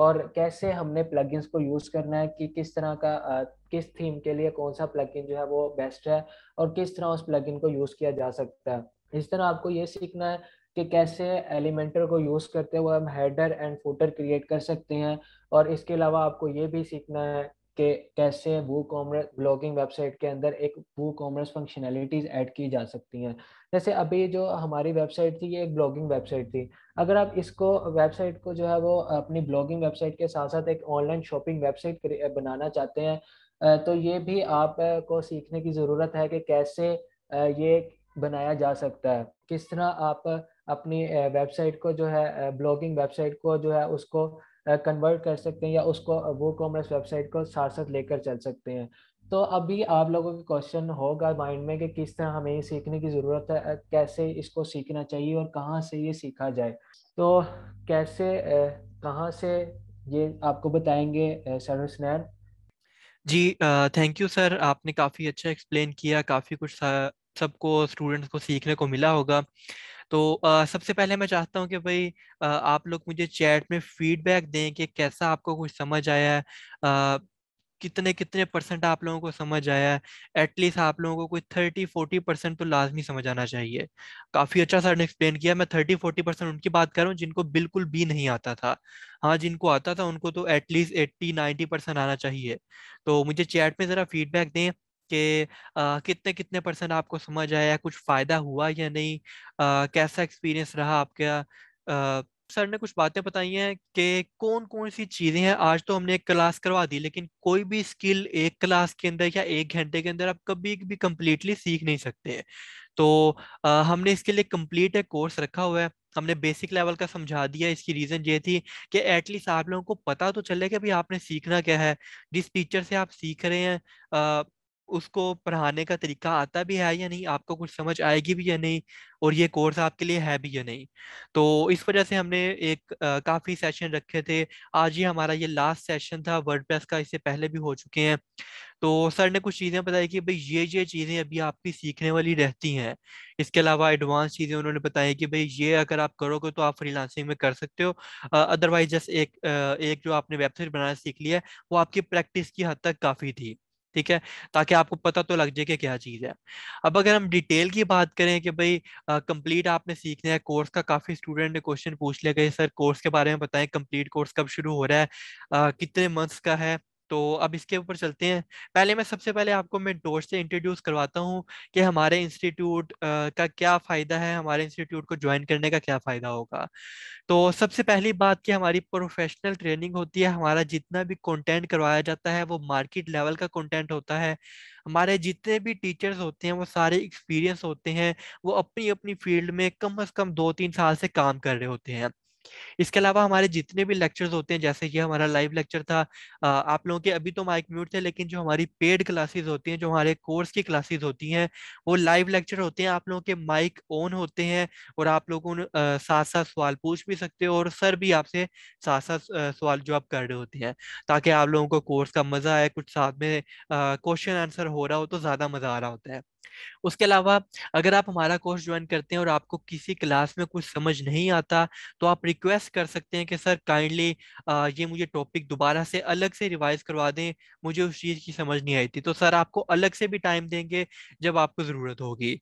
[SPEAKER 1] और कैसे हमने प्लगइन्स को यूज करना है कि किस तरह का किस थीम के लिए कौन सा प्लगइन जो है वो बेस्ट है और किस तरह उस प्लगइन को यूज किया जा सकता है इस तरह आपको ये सीखना है कि कैसे एलिमेंटर को यूज करते हुए हम हेडर एंड फुटर क्रिएट कर सकते हैं और इसके अलावा आपको ये भी सीखना है कि कैसे वो कॉमर्स ब्लॉगिंग वेबसाइट के अंदर एक वो कॉमर्स फंक्शनैलिटीज ऐड की जा सकती हैं जैसे अभी जो हमारी वेबसाइट थी ये एक ब्लॉगिंग वेबसाइट थी अगर आप इसको वेबसाइट को जो है वो अपनी ब्लॉगिंग वेबसाइट के साथ साथ एक ऑनलाइन शॉपिंग वेबसाइट बनाना चाहते हैं तो ये भी आपको सीखने की ज़रूरत है कि कैसे ये बनाया जा सकता है किस तरह आप अपनी वेबसाइट को जो है ब्लॉगिंग वेबसाइट को जो है उसको कन्वर्ट कर सकते हैं या उसको वो कॉमर्स वेबसाइट को साथ साथ लेकर चल सकते हैं तो अभी आप लोगों के क्वेश्चन होगा माइंड में कि किस तरह हमें ये सीखने की ज़रूरत है कैसे इसको सीखना चाहिए और कहाँ से ये सीखा जाए तो कैसे कहाँ से ये आपको बताएंगे sir Husnain
[SPEAKER 2] ji thank you sir आपने काफ़ी अच्छा एक्सप्लेन किया काफ़ी कुछ सबको स्टूडेंट्स को सीखने को मिला होगा तो आ, सबसे पहले मैं चाहता हूँ कि भाई आ, आप लोग मुझे चैट में फीडबैक दें कि कैसा आपको कुछ समझ आया है कितने कितने परसेंट आप लोगों को समझ आया है एटलीस्ट आप लोगों को कोई थर्टी फोर्टी परसेंट तो लाजमी समझ आना चाहिए काफ़ी अच्छा सर ने एक्सप्लेन किया मैं थर्टी फोर्टी परसेंट उनकी बात कर रहा हूँ जिनको बिल्कुल भी नहीं आता था हाँ जिनको आता था उनको तो एटलीस्ट एट्टी नाइन्टी परसेंट आना चाहिए तो मुझे चैट में ज़रा फीडबैक दें कि कितने कितने परसेंट आपको समझ आया कुछ फ़ायदा हुआ या नहीं आ, कैसा एक्सपीरियंस रहा आपका सर ने कुछ बातें बताई हैं कि कौन कौन सी चीज़ें हैं आज तो हमने एक क्लास करवा दी लेकिन कोई भी स्किल एक क्लास के अंदर या एक घंटे के अंदर आप कभी भी कम्प्लीटली सीख नहीं सकते तो आ, हमने इसके लिए कम्प्लीट एक कोर्स रखा हुआ है हमने बेसिक लेवल का समझा दिया इसकी रीज़न ये थी कि एटलीस्ट आप लोगों को पता तो चले कि भाई आपने सीखना क्या है जिस टीचर से आप सीख रहे हैं उसको पढ़ाने का तरीका आता भी है या नहीं आपको कुछ समझ आएगी भी या नहीं और ये कोर्स आपके लिए है भी या नहीं तो इस वजह से हमने एक आ, काफ़ी सेशन रखे थे आज ही हमारा ये लास्ट सेशन था वर्डप्रेस का इससे पहले भी हो चुके हैं तो सर ने कुछ चीज़ें बताई कि भाई ये ये चीज़ें अभी आपकी सीखने वाली रहती हैं इसके अलावा एडवांस चीज़ें उन्होंने बताई कि भाई ये अगर आप करोगे तो आप फ्रीलांसिंग में कर सकते हो अदरवाइज जस्ट एक एक जो आपने वेबसाइट बनाना सीख लिया है वो आपकी प्रैक्टिस की हद तक काफ़ी थी ठीक है ताकि आपको पता तो लग जाए कि क्या चीज़ है अब अगर हम डिटेल की बात करें कि भाई कंप्लीट आपने सीखना है कोर्स का काफ़ी स्टूडेंट ने क्वेश्चन पूछ लिया गया सर कोर्स के बारे में बताएं कंप्लीट कोर्स कब शुरू हो रहा है आ, कितने मंथ्स का है तो अब इसके ऊपर चलते हैं पहले मैं सबसे पहले आपको मैं डोर से इंट्रोड्यूस करवाता हूँ कि हमारे इंस्टीट्यूट का क्या फ़ायदा है हमारे इंस्टीट्यूट को ज्वाइन करने का क्या फ़ायदा होगा तो सबसे पहली बात कि हमारी प्रोफेशनल ट्रेनिंग होती है हमारा जितना भी कंटेंट करवाया जाता है वो मार्केट लेवल का कॉन्टेंट होता है हमारे जितने भी टीचर्स होते हैं वो सारे एक्सपीरियंस होते हैं वो अपनी अपनी फील्ड में कम अज़ कम दो तीन साल से काम कर रहे होते हैं इसके अलावा हमारे जितने भी लेक्चर्स होते हैं जैसे कि हमारा लाइव लेक्चर था आप लोगों के अभी तो माइक म्यूट थे लेकिन जो हमारी पेड क्लासेस होती हैं जो हमारे कोर्स की क्लासेस होती हैं वो लाइव लेक्चर होते हैं आप लोगों के माइक ऑन होते हैं और आप लोग उन साथ साथ सवाल पूछ भी सकते हो और सर भी आपसे साथ साथ सवाल जो आप कर रहे होते हैं ताकि आप लोगों को कोर्स का मजा आए कुछ साथ में क्वेश्चन आंसर हो रहा हो तो ज्यादा मजा आ रहा होता है उसके अलावा अगर आप हमारा कोर्स ज्वाइन करते हैं और आपको किसी क्लास में कुछ समझ नहीं आता तो आप रिक्वेस्ट कर सकते हैं कि सर काइंडली ये मुझे टॉपिक दोबारा से अलग से रिवाइज करवा दें मुझे उस चीज़ की समझ नहीं आई थी तो सर आपको अलग से भी टाइम देंगे जब आपको ज़रूरत होगी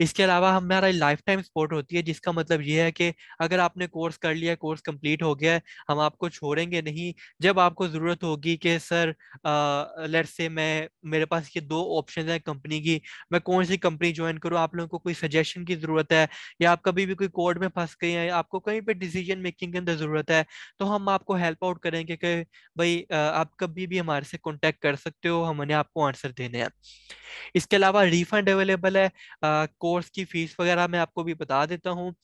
[SPEAKER 2] इसके अलावा हमारा लाइफ टाइम सपोर्ट होती है जिसका मतलब ये है कि अगर आपने कोर्स कर लिया कोर्स कंप्लीट हो गया हम आपको छोड़ेंगे नहीं जब आपको ज़रूरत होगी कि सर लेट से मैं मेरे पास ये दो ऑप्शन है कंपनी की मैं कौन सी कंपनी ज्वाइन करो आप लोगों को कोई सजेशन की जरूरत है या आप कभी भी कोई कोर्ट में फंस गए हैं आपको कहीं पर डिसीजन मेकिंग के अंदर जरूरत है तो हम आपको हेल्प आउट करेंगे कि भाई आप कभी भी हमारे से कॉन्टेक्ट कर सकते हो हमने आपको आंसर देने हैं इसके अलावा रिफंड अवेलेबल है कोर्स की फीस वगैरह मैं आपको भी बता देता हूँ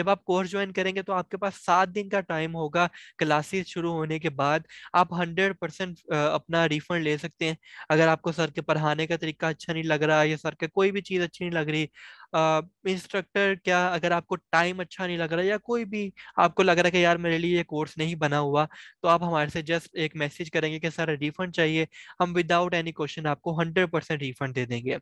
[SPEAKER 2] जब आप कोर्स ज्वाइन करेंगे तो आपके पास सात दिन का टाइम होगा क्लासेस शुरू होने के बाद आप हंड्रेड परसेंट अपना रिफंड ले सकते हैं अगर आपको सर के पढ़ाने का तरीका अच्छा नहीं लग रहा या सर के कोई भी चीज अच्छी नहीं लग रही इंस्ट्रक्टर क्या अगर आपको टाइम अच्छा नहीं लग रहा या कोई भी आपको लग रहा है कि यार मेरे लिए ये कोर्स नहीं बना हुआ तो आप हमारे से जस्ट एक मैसेज करेंगे कि सर रिफंड चाहिए हम विदाउट एनी क्वेश्चन आपको हंड्रेड परसेंट रिफंड दे देंगे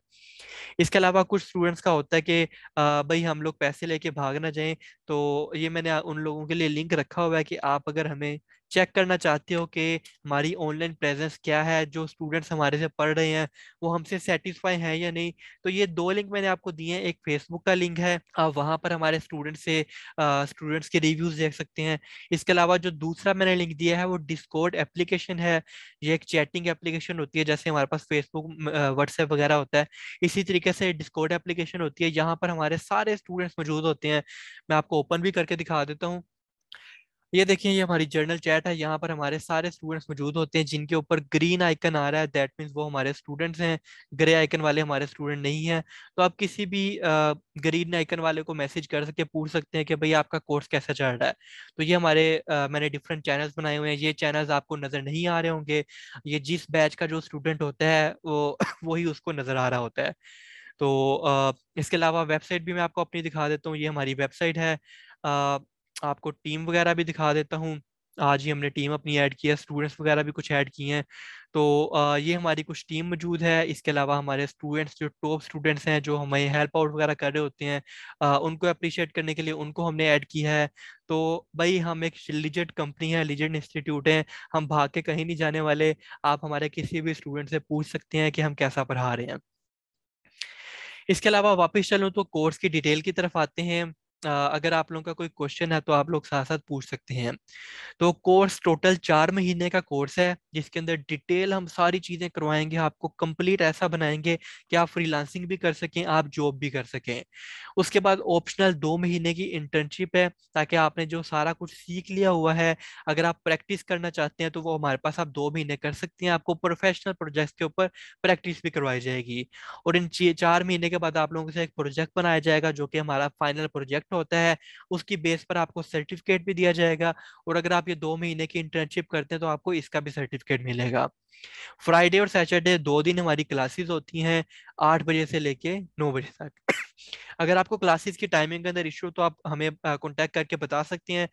[SPEAKER 2] इसके अलावा कुछ स्टूडेंट्स का होता है कि भाई हम लोग पैसे लेके भागना जाए तो ये मैंने उन लोगों के लिए लिंक रखा हुआ है कि आप अगर हमें चेक करना चाहते हो कि हमारी ऑनलाइन प्रेजेंस क्या है जो स्टूडेंट्स हमारे से पढ़ रहे हैं वो हमसे सेटिस्फाई हैं या नहीं तो ये दो लिंक मैंने आपको दिए हैं एक फेसबुक का लिंक है आप वहां पर हमारे स्टूडेंट से स्टूडेंट्स के रिव्यूज देख सकते हैं इसके अलावा जो दूसरा मैंने लिंक दिया है वो डिस्कोड एप्लीकेशन है ये एक चैटिंग एप्लीकेशन होती है जैसे हमारे पास फेसबुक व्हाट्सएप वगैरह होता है इसी तरीके से डिस्कोड एप्लीकेशन होती है यहाँ पर हमारे सारे स्टूडेंट्स मौजूद होते हैं मैं आपको ओपन भी करके दिखा देता हूँ ये देखिए ये हमारी जर्नल चैट है यहाँ पर हमारे सारे स्टूडेंट्स मौजूद होते हैं जिनके ऊपर ग्रीन आइकन आ रहा है दैट मीन्स वो हमारे स्टूडेंट्स हैं ग्रे आइकन वाले हमारे स्टूडेंट नहीं हैं तो आप किसी भी ग्रीन आइकन वाले को मैसेज कर सके पूछ सकते हैं कि भाई आपका कोर्स कैसा चल रहा है तो ये हमारे आ, मैंने डिफरेंट चैनल्स बनाए हुए हैं ये चैनल्स आपको नज़र नहीं आ रहे होंगे ये जिस बैच का जो स्टूडेंट होता है वो <laughs> वही उसको नज़र आ रहा होता है तो आ, इसके अलावा वेबसाइट भी मैं आपको अपनी दिखा देता हूँ ये हमारी वेबसाइट है आपको टीम वगैरह भी दिखा देता हूँ आज ही हमने टीम अपनी ऐड की है स्टूडेंट्स वगैरह भी कुछ ऐड किए हैं तो ये हमारी कुछ टीम मौजूद है इसके अलावा हमारे स्टूडेंट्स जो टॉप स्टूडेंट्स हैं जो हमें हेल्प आउट वगैरह कर रहे होते हैं उनको अप्रिशिएट करने के लिए उनको हमने ऐड किया है तो भाई हम एक लिजेड कंपनी है लिजेड इंस्टीट्यूट है हम भाग के कहीं नहीं जाने वाले आप हमारे किसी भी स्टूडेंट से पूछ सकते हैं कि हम कैसा पढ़ा रहे हैं इसके अलावा वापस चलूँ तो कोर्स की डिटेल की तरफ आते हैं अगर आप लोगों का कोई क्वेश्चन है तो आप लोग साथ साथ पूछ सकते हैं तो कोर्स टोटल चार महीने का कोर्स है जिसके अंदर डिटेल हम सारी चीज़ें करवाएंगे आपको कंप्लीट ऐसा बनाएंगे कि आप फ्रीलांसिंग भी कर सकें आप जॉब भी कर सकें उसके बाद ऑप्शनल दो महीने की इंटर्नशिप है ताकि आपने जो सारा कुछ सीख लिया हुआ है अगर आप प्रैक्टिस करना चाहते हैं तो वो हमारे पास आप दो महीने कर सकते हैं आपको प्रोफेशनल प्रोजेक्ट के ऊपर प्रैक्टिस भी करवाई जाएगी और इन चार महीने के बाद आप लोगों से एक प्रोजेक्ट बनाया जाएगा जो कि हमारा फाइनल प्रोजेक्ट प्रोजेक्ट होता है उसकी बेस पर आपको सर्टिफिकेट भी दिया जाएगा और अगर आप ये दो महीने की इंटर्नशिप करते हैं तो आपको इसका भी सर्टिफिकेट मिलेगा फ्राइडे और सैटरडे दो दिन हमारी क्लासेस होती हैं आठ बजे से लेके नौ बजे तक अगर आपको क्लासेस की टाइमिंग के अंदर इशू तो आप हमें कॉन्टेक्ट करके बता सकते हैं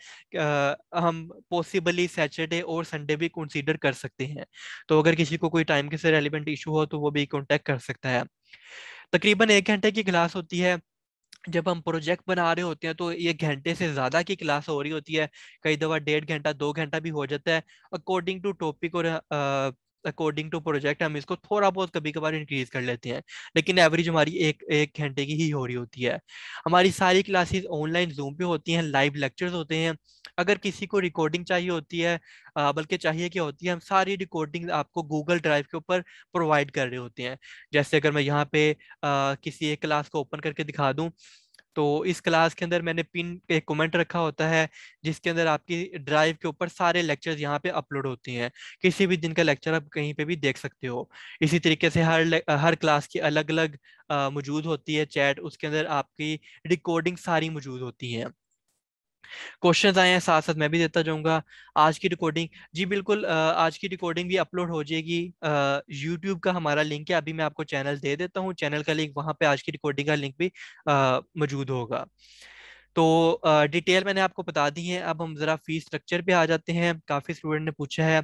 [SPEAKER 2] आ, हम पॉसिबली सैटरडे और संडे भी कंसीडर कर सकते हैं तो अगर किसी को कोई टाइम के से रेलिवेंट इशू हो तो वो भी कॉन्टेक्ट कर सकता है तकरीबन एक घंटे की क्लास होती है जब हम प्रोजेक्ट बना रहे होते हैं तो ये घंटे से ज्यादा की क्लास हो रही होती है कई दफा डेढ़ घंटा दो घंटा भी हो जाता है अकॉर्डिंग टू टॉपिक और अकॉर्डिंग टू प्रोजेक्ट हम इसको थोड़ा बहुत कभी कभार इंक्रीज कर लेते हैं लेकिन एवरेज हमारी एक एक घंटे की ही हो रही होती है हमारी सारी क्लासेस ऑनलाइन जूम पे होती हैं लाइव लेक्चर्स होते हैं अगर किसी को रिकॉर्डिंग चाहिए होती है बल्कि चाहिए क्या होती है हम सारी रिकॉर्डिंग आपको गूगल ड्राइव के ऊपर प्रोवाइड कर रहे होते हैं जैसे अगर मैं यहाँ पे आ, किसी एक क्लास को ओपन करके दिखा दूँ तो इस क्लास के अंदर मैंने पिन एक कमेंट रखा होता है जिसके अंदर आपकी ड्राइव के ऊपर सारे लेक्चर्स यहाँ पे अपलोड होती हैं किसी भी दिन का लेक्चर आप कहीं पे भी देख सकते हो इसी तरीके से हर हर क्लास की अलग अलग मौजूद होती है चैट उसके अंदर आपकी रिकॉर्डिंग सारी मौजूद होती है क्वेश्चन आए हैं साथ साथ मैं भी देता जाऊंगा आज की रिकॉर्डिंग जी बिल्कुल आज की रिकॉर्डिंग भी अपलोड हो जाएगी यूट्यूब का हमारा लिंक है अभी मैं आपको चैनल दे देता हूँ चैनल का लिंक वहां पे आज की रिकॉर्डिंग का लिंक भी मौजूद होगा तो डिटेल मैंने आपको बता दी है अब हम ज़रा फीस स्ट्रक्चर पे आ जाते हैं काफ़ी स्टूडेंट ने पूछा है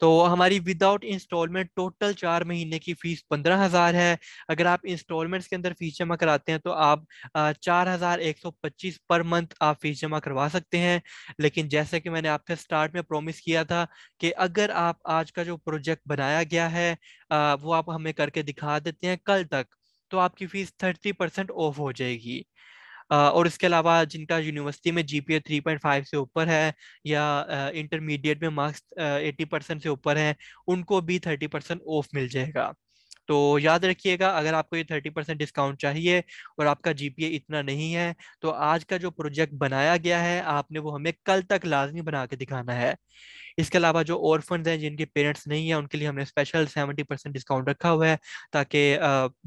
[SPEAKER 2] तो हमारी विदाउट इंस्टॉलमेंट टोटल चार महीने की फ़ीस पंद्रह हज़ार है अगर आप इंस्टॉलमेंट्स के अंदर फ़ीस जमा कराते हैं तो आप चार हज़ार एक सौ पच्चीस पर मंथ आप फ़ीस जमा करवा सकते हैं लेकिन जैसे कि मैंने आपसे स्टार्ट में प्रोमिस किया था कि अगर आप आज का जो प्रोजेक्ट बनाया गया है वो आप हमें करके दिखा देते हैं कल तक तो आपकी फीस थर्टी परसेंट ऑफ हो जाएगी और इसके अलावा जिनका यूनिवर्सिटी में जीपीए 3.5 से ऊपर है या इंटरमीडिएट में मार्क्स 80 परसेंट से ऊपर है उनको भी 30 परसेंट ऑफ मिल जाएगा तो याद रखिएगा अगर आपको ये थर्टी परसेंट डिस्काउंट चाहिए और आपका जीपीए इतना नहीं है तो आज का जो प्रोजेक्ट बनाया गया है आपने वो हमें कल तक लाजमी बना के दिखाना है इसके अलावा जो ऑर्फन हैं जिनके पेरेंट्स नहीं है उनके लिए हमने स्पेशल सेवेंटी परसेंट डिस्काउंट रखा हुआ है ताकि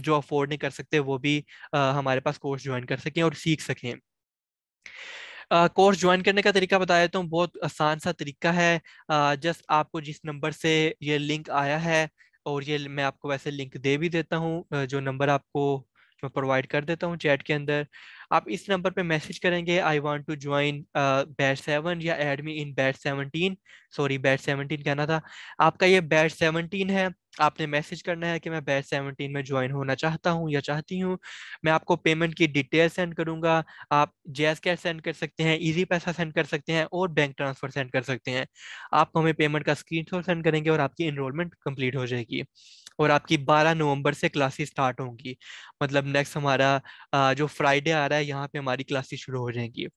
[SPEAKER 2] जो अफोर्ड नहीं कर सकते वो भी हमारे पास कोर्स ज्वाइन कर सकें और सीख सकें कोर्स uh, ज्वाइन करने का तरीका बताया तो बहुत आसान सा तरीका है जस्ट uh, आपको जिस नंबर से ये लिंक आया है और ये मैं आपको वैसे लिंक दे भी देता हूँ जो नंबर आपको मैं प्रोवाइड कर देता हूँ चैट के अंदर आप इस नंबर पे मैसेज करेंगे I want to join batch seven या add me in batch seventeen sorry batch seventeen कहना था आपका ये बैच सेवनटीन है आपने मैसेज करना है कि मैं बैच सेवनटीन में ज्वाइन होना चाहता हूँ या चाहती हूँ मैं आपको पेमेंट की डिटेल सेंड करूंगा आप जैस कैश सेंड कर सकते हैं इजी पैसा सेंड कर सकते हैं और बैंक ट्रांसफर सेंड कर सकते हैं आप हमें पेमेंट का स्क्रीन सेंड करेंगे और आपकी इनरोलमेंट कंप्लीट हो जाएगी और आपकी 12 नवंबर से क्लासेस स्टार्ट होंगी मतलब नेक्स्ट हमारा जो फ्राइडे आ रहा है यहाँ पे हमारी क्लासेस शुरू हो जाएंगी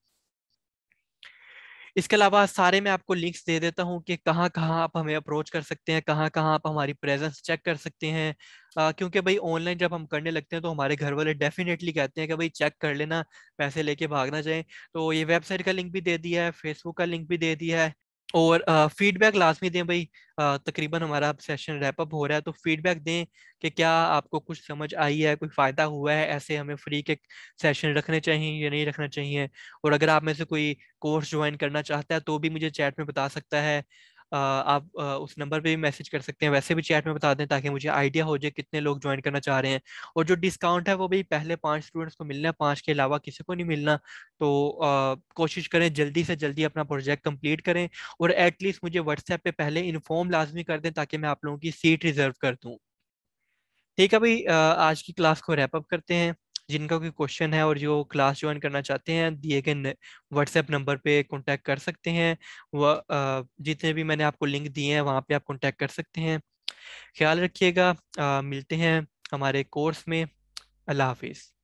[SPEAKER 2] इसके अलावा सारे मैं आपको लिंक्स दे देता हूँ कि कहाँ कहाँ आप हमें अप्रोच कर सकते हैं कहाँ कहाँ आप हमारी प्रेजेंस चेक कर सकते हैं क्योंकि भाई ऑनलाइन जब हम करने लगते हैं तो हमारे घर वाले डेफिनेटली कहते हैं कि भाई चेक कर लेना पैसे लेके भागना जाए तो ये वेबसाइट का लिंक भी दे दिया है फेसबुक का लिंक भी दे दिया है और फीडबैक लाजमी दें भाई तकरीबन हमारा सेशन अप हो रहा है तो फीडबैक दें कि क्या आपको कुछ समझ आई है कोई फ़ायदा हुआ है ऐसे हमें फ्री के सेशन रखने चाहिए या नहीं रखना चाहिए और अगर आप में से कोई कोर्स ज्वाइन करना चाहता है तो भी मुझे चैट में बता सकता है आप उस नंबर पे भी मैसेज कर सकते हैं वैसे भी चैट में बता दें ताकि मुझे आइडिया हो जाए कितने लोग ज्वाइन करना चाह रहे हैं और जो डिस्काउंट है वो भी पहले पाँच स्टूडेंट्स को मिलना है पाँच के अलावा किसी को नहीं मिलना तो कोशिश करें जल्दी से जल्दी अपना प्रोजेक्ट कम्प्लीट करें और एटलीस्ट मुझे व्हाट्सएप पे पहले इन्फॉर्म लाजमी कर दें ताकि मैं आप लोगों की सीट रिजर्व कर दूँ ठीक है भाई आज की क्लास को रैपअप करते हैं जिनका कोई क्वेश्चन है और जो क्लास ज्वाइन करना चाहते हैं दिए गए व्हाट्सएप नंबर पे कांटेक्ट कर सकते हैं वह जितने भी मैंने आपको लिंक दिए हैं वहाँ पे आप कांटेक्ट कर सकते हैं ख्याल रखिएगा मिलते हैं हमारे कोर्स में अल्लाह हाफिज़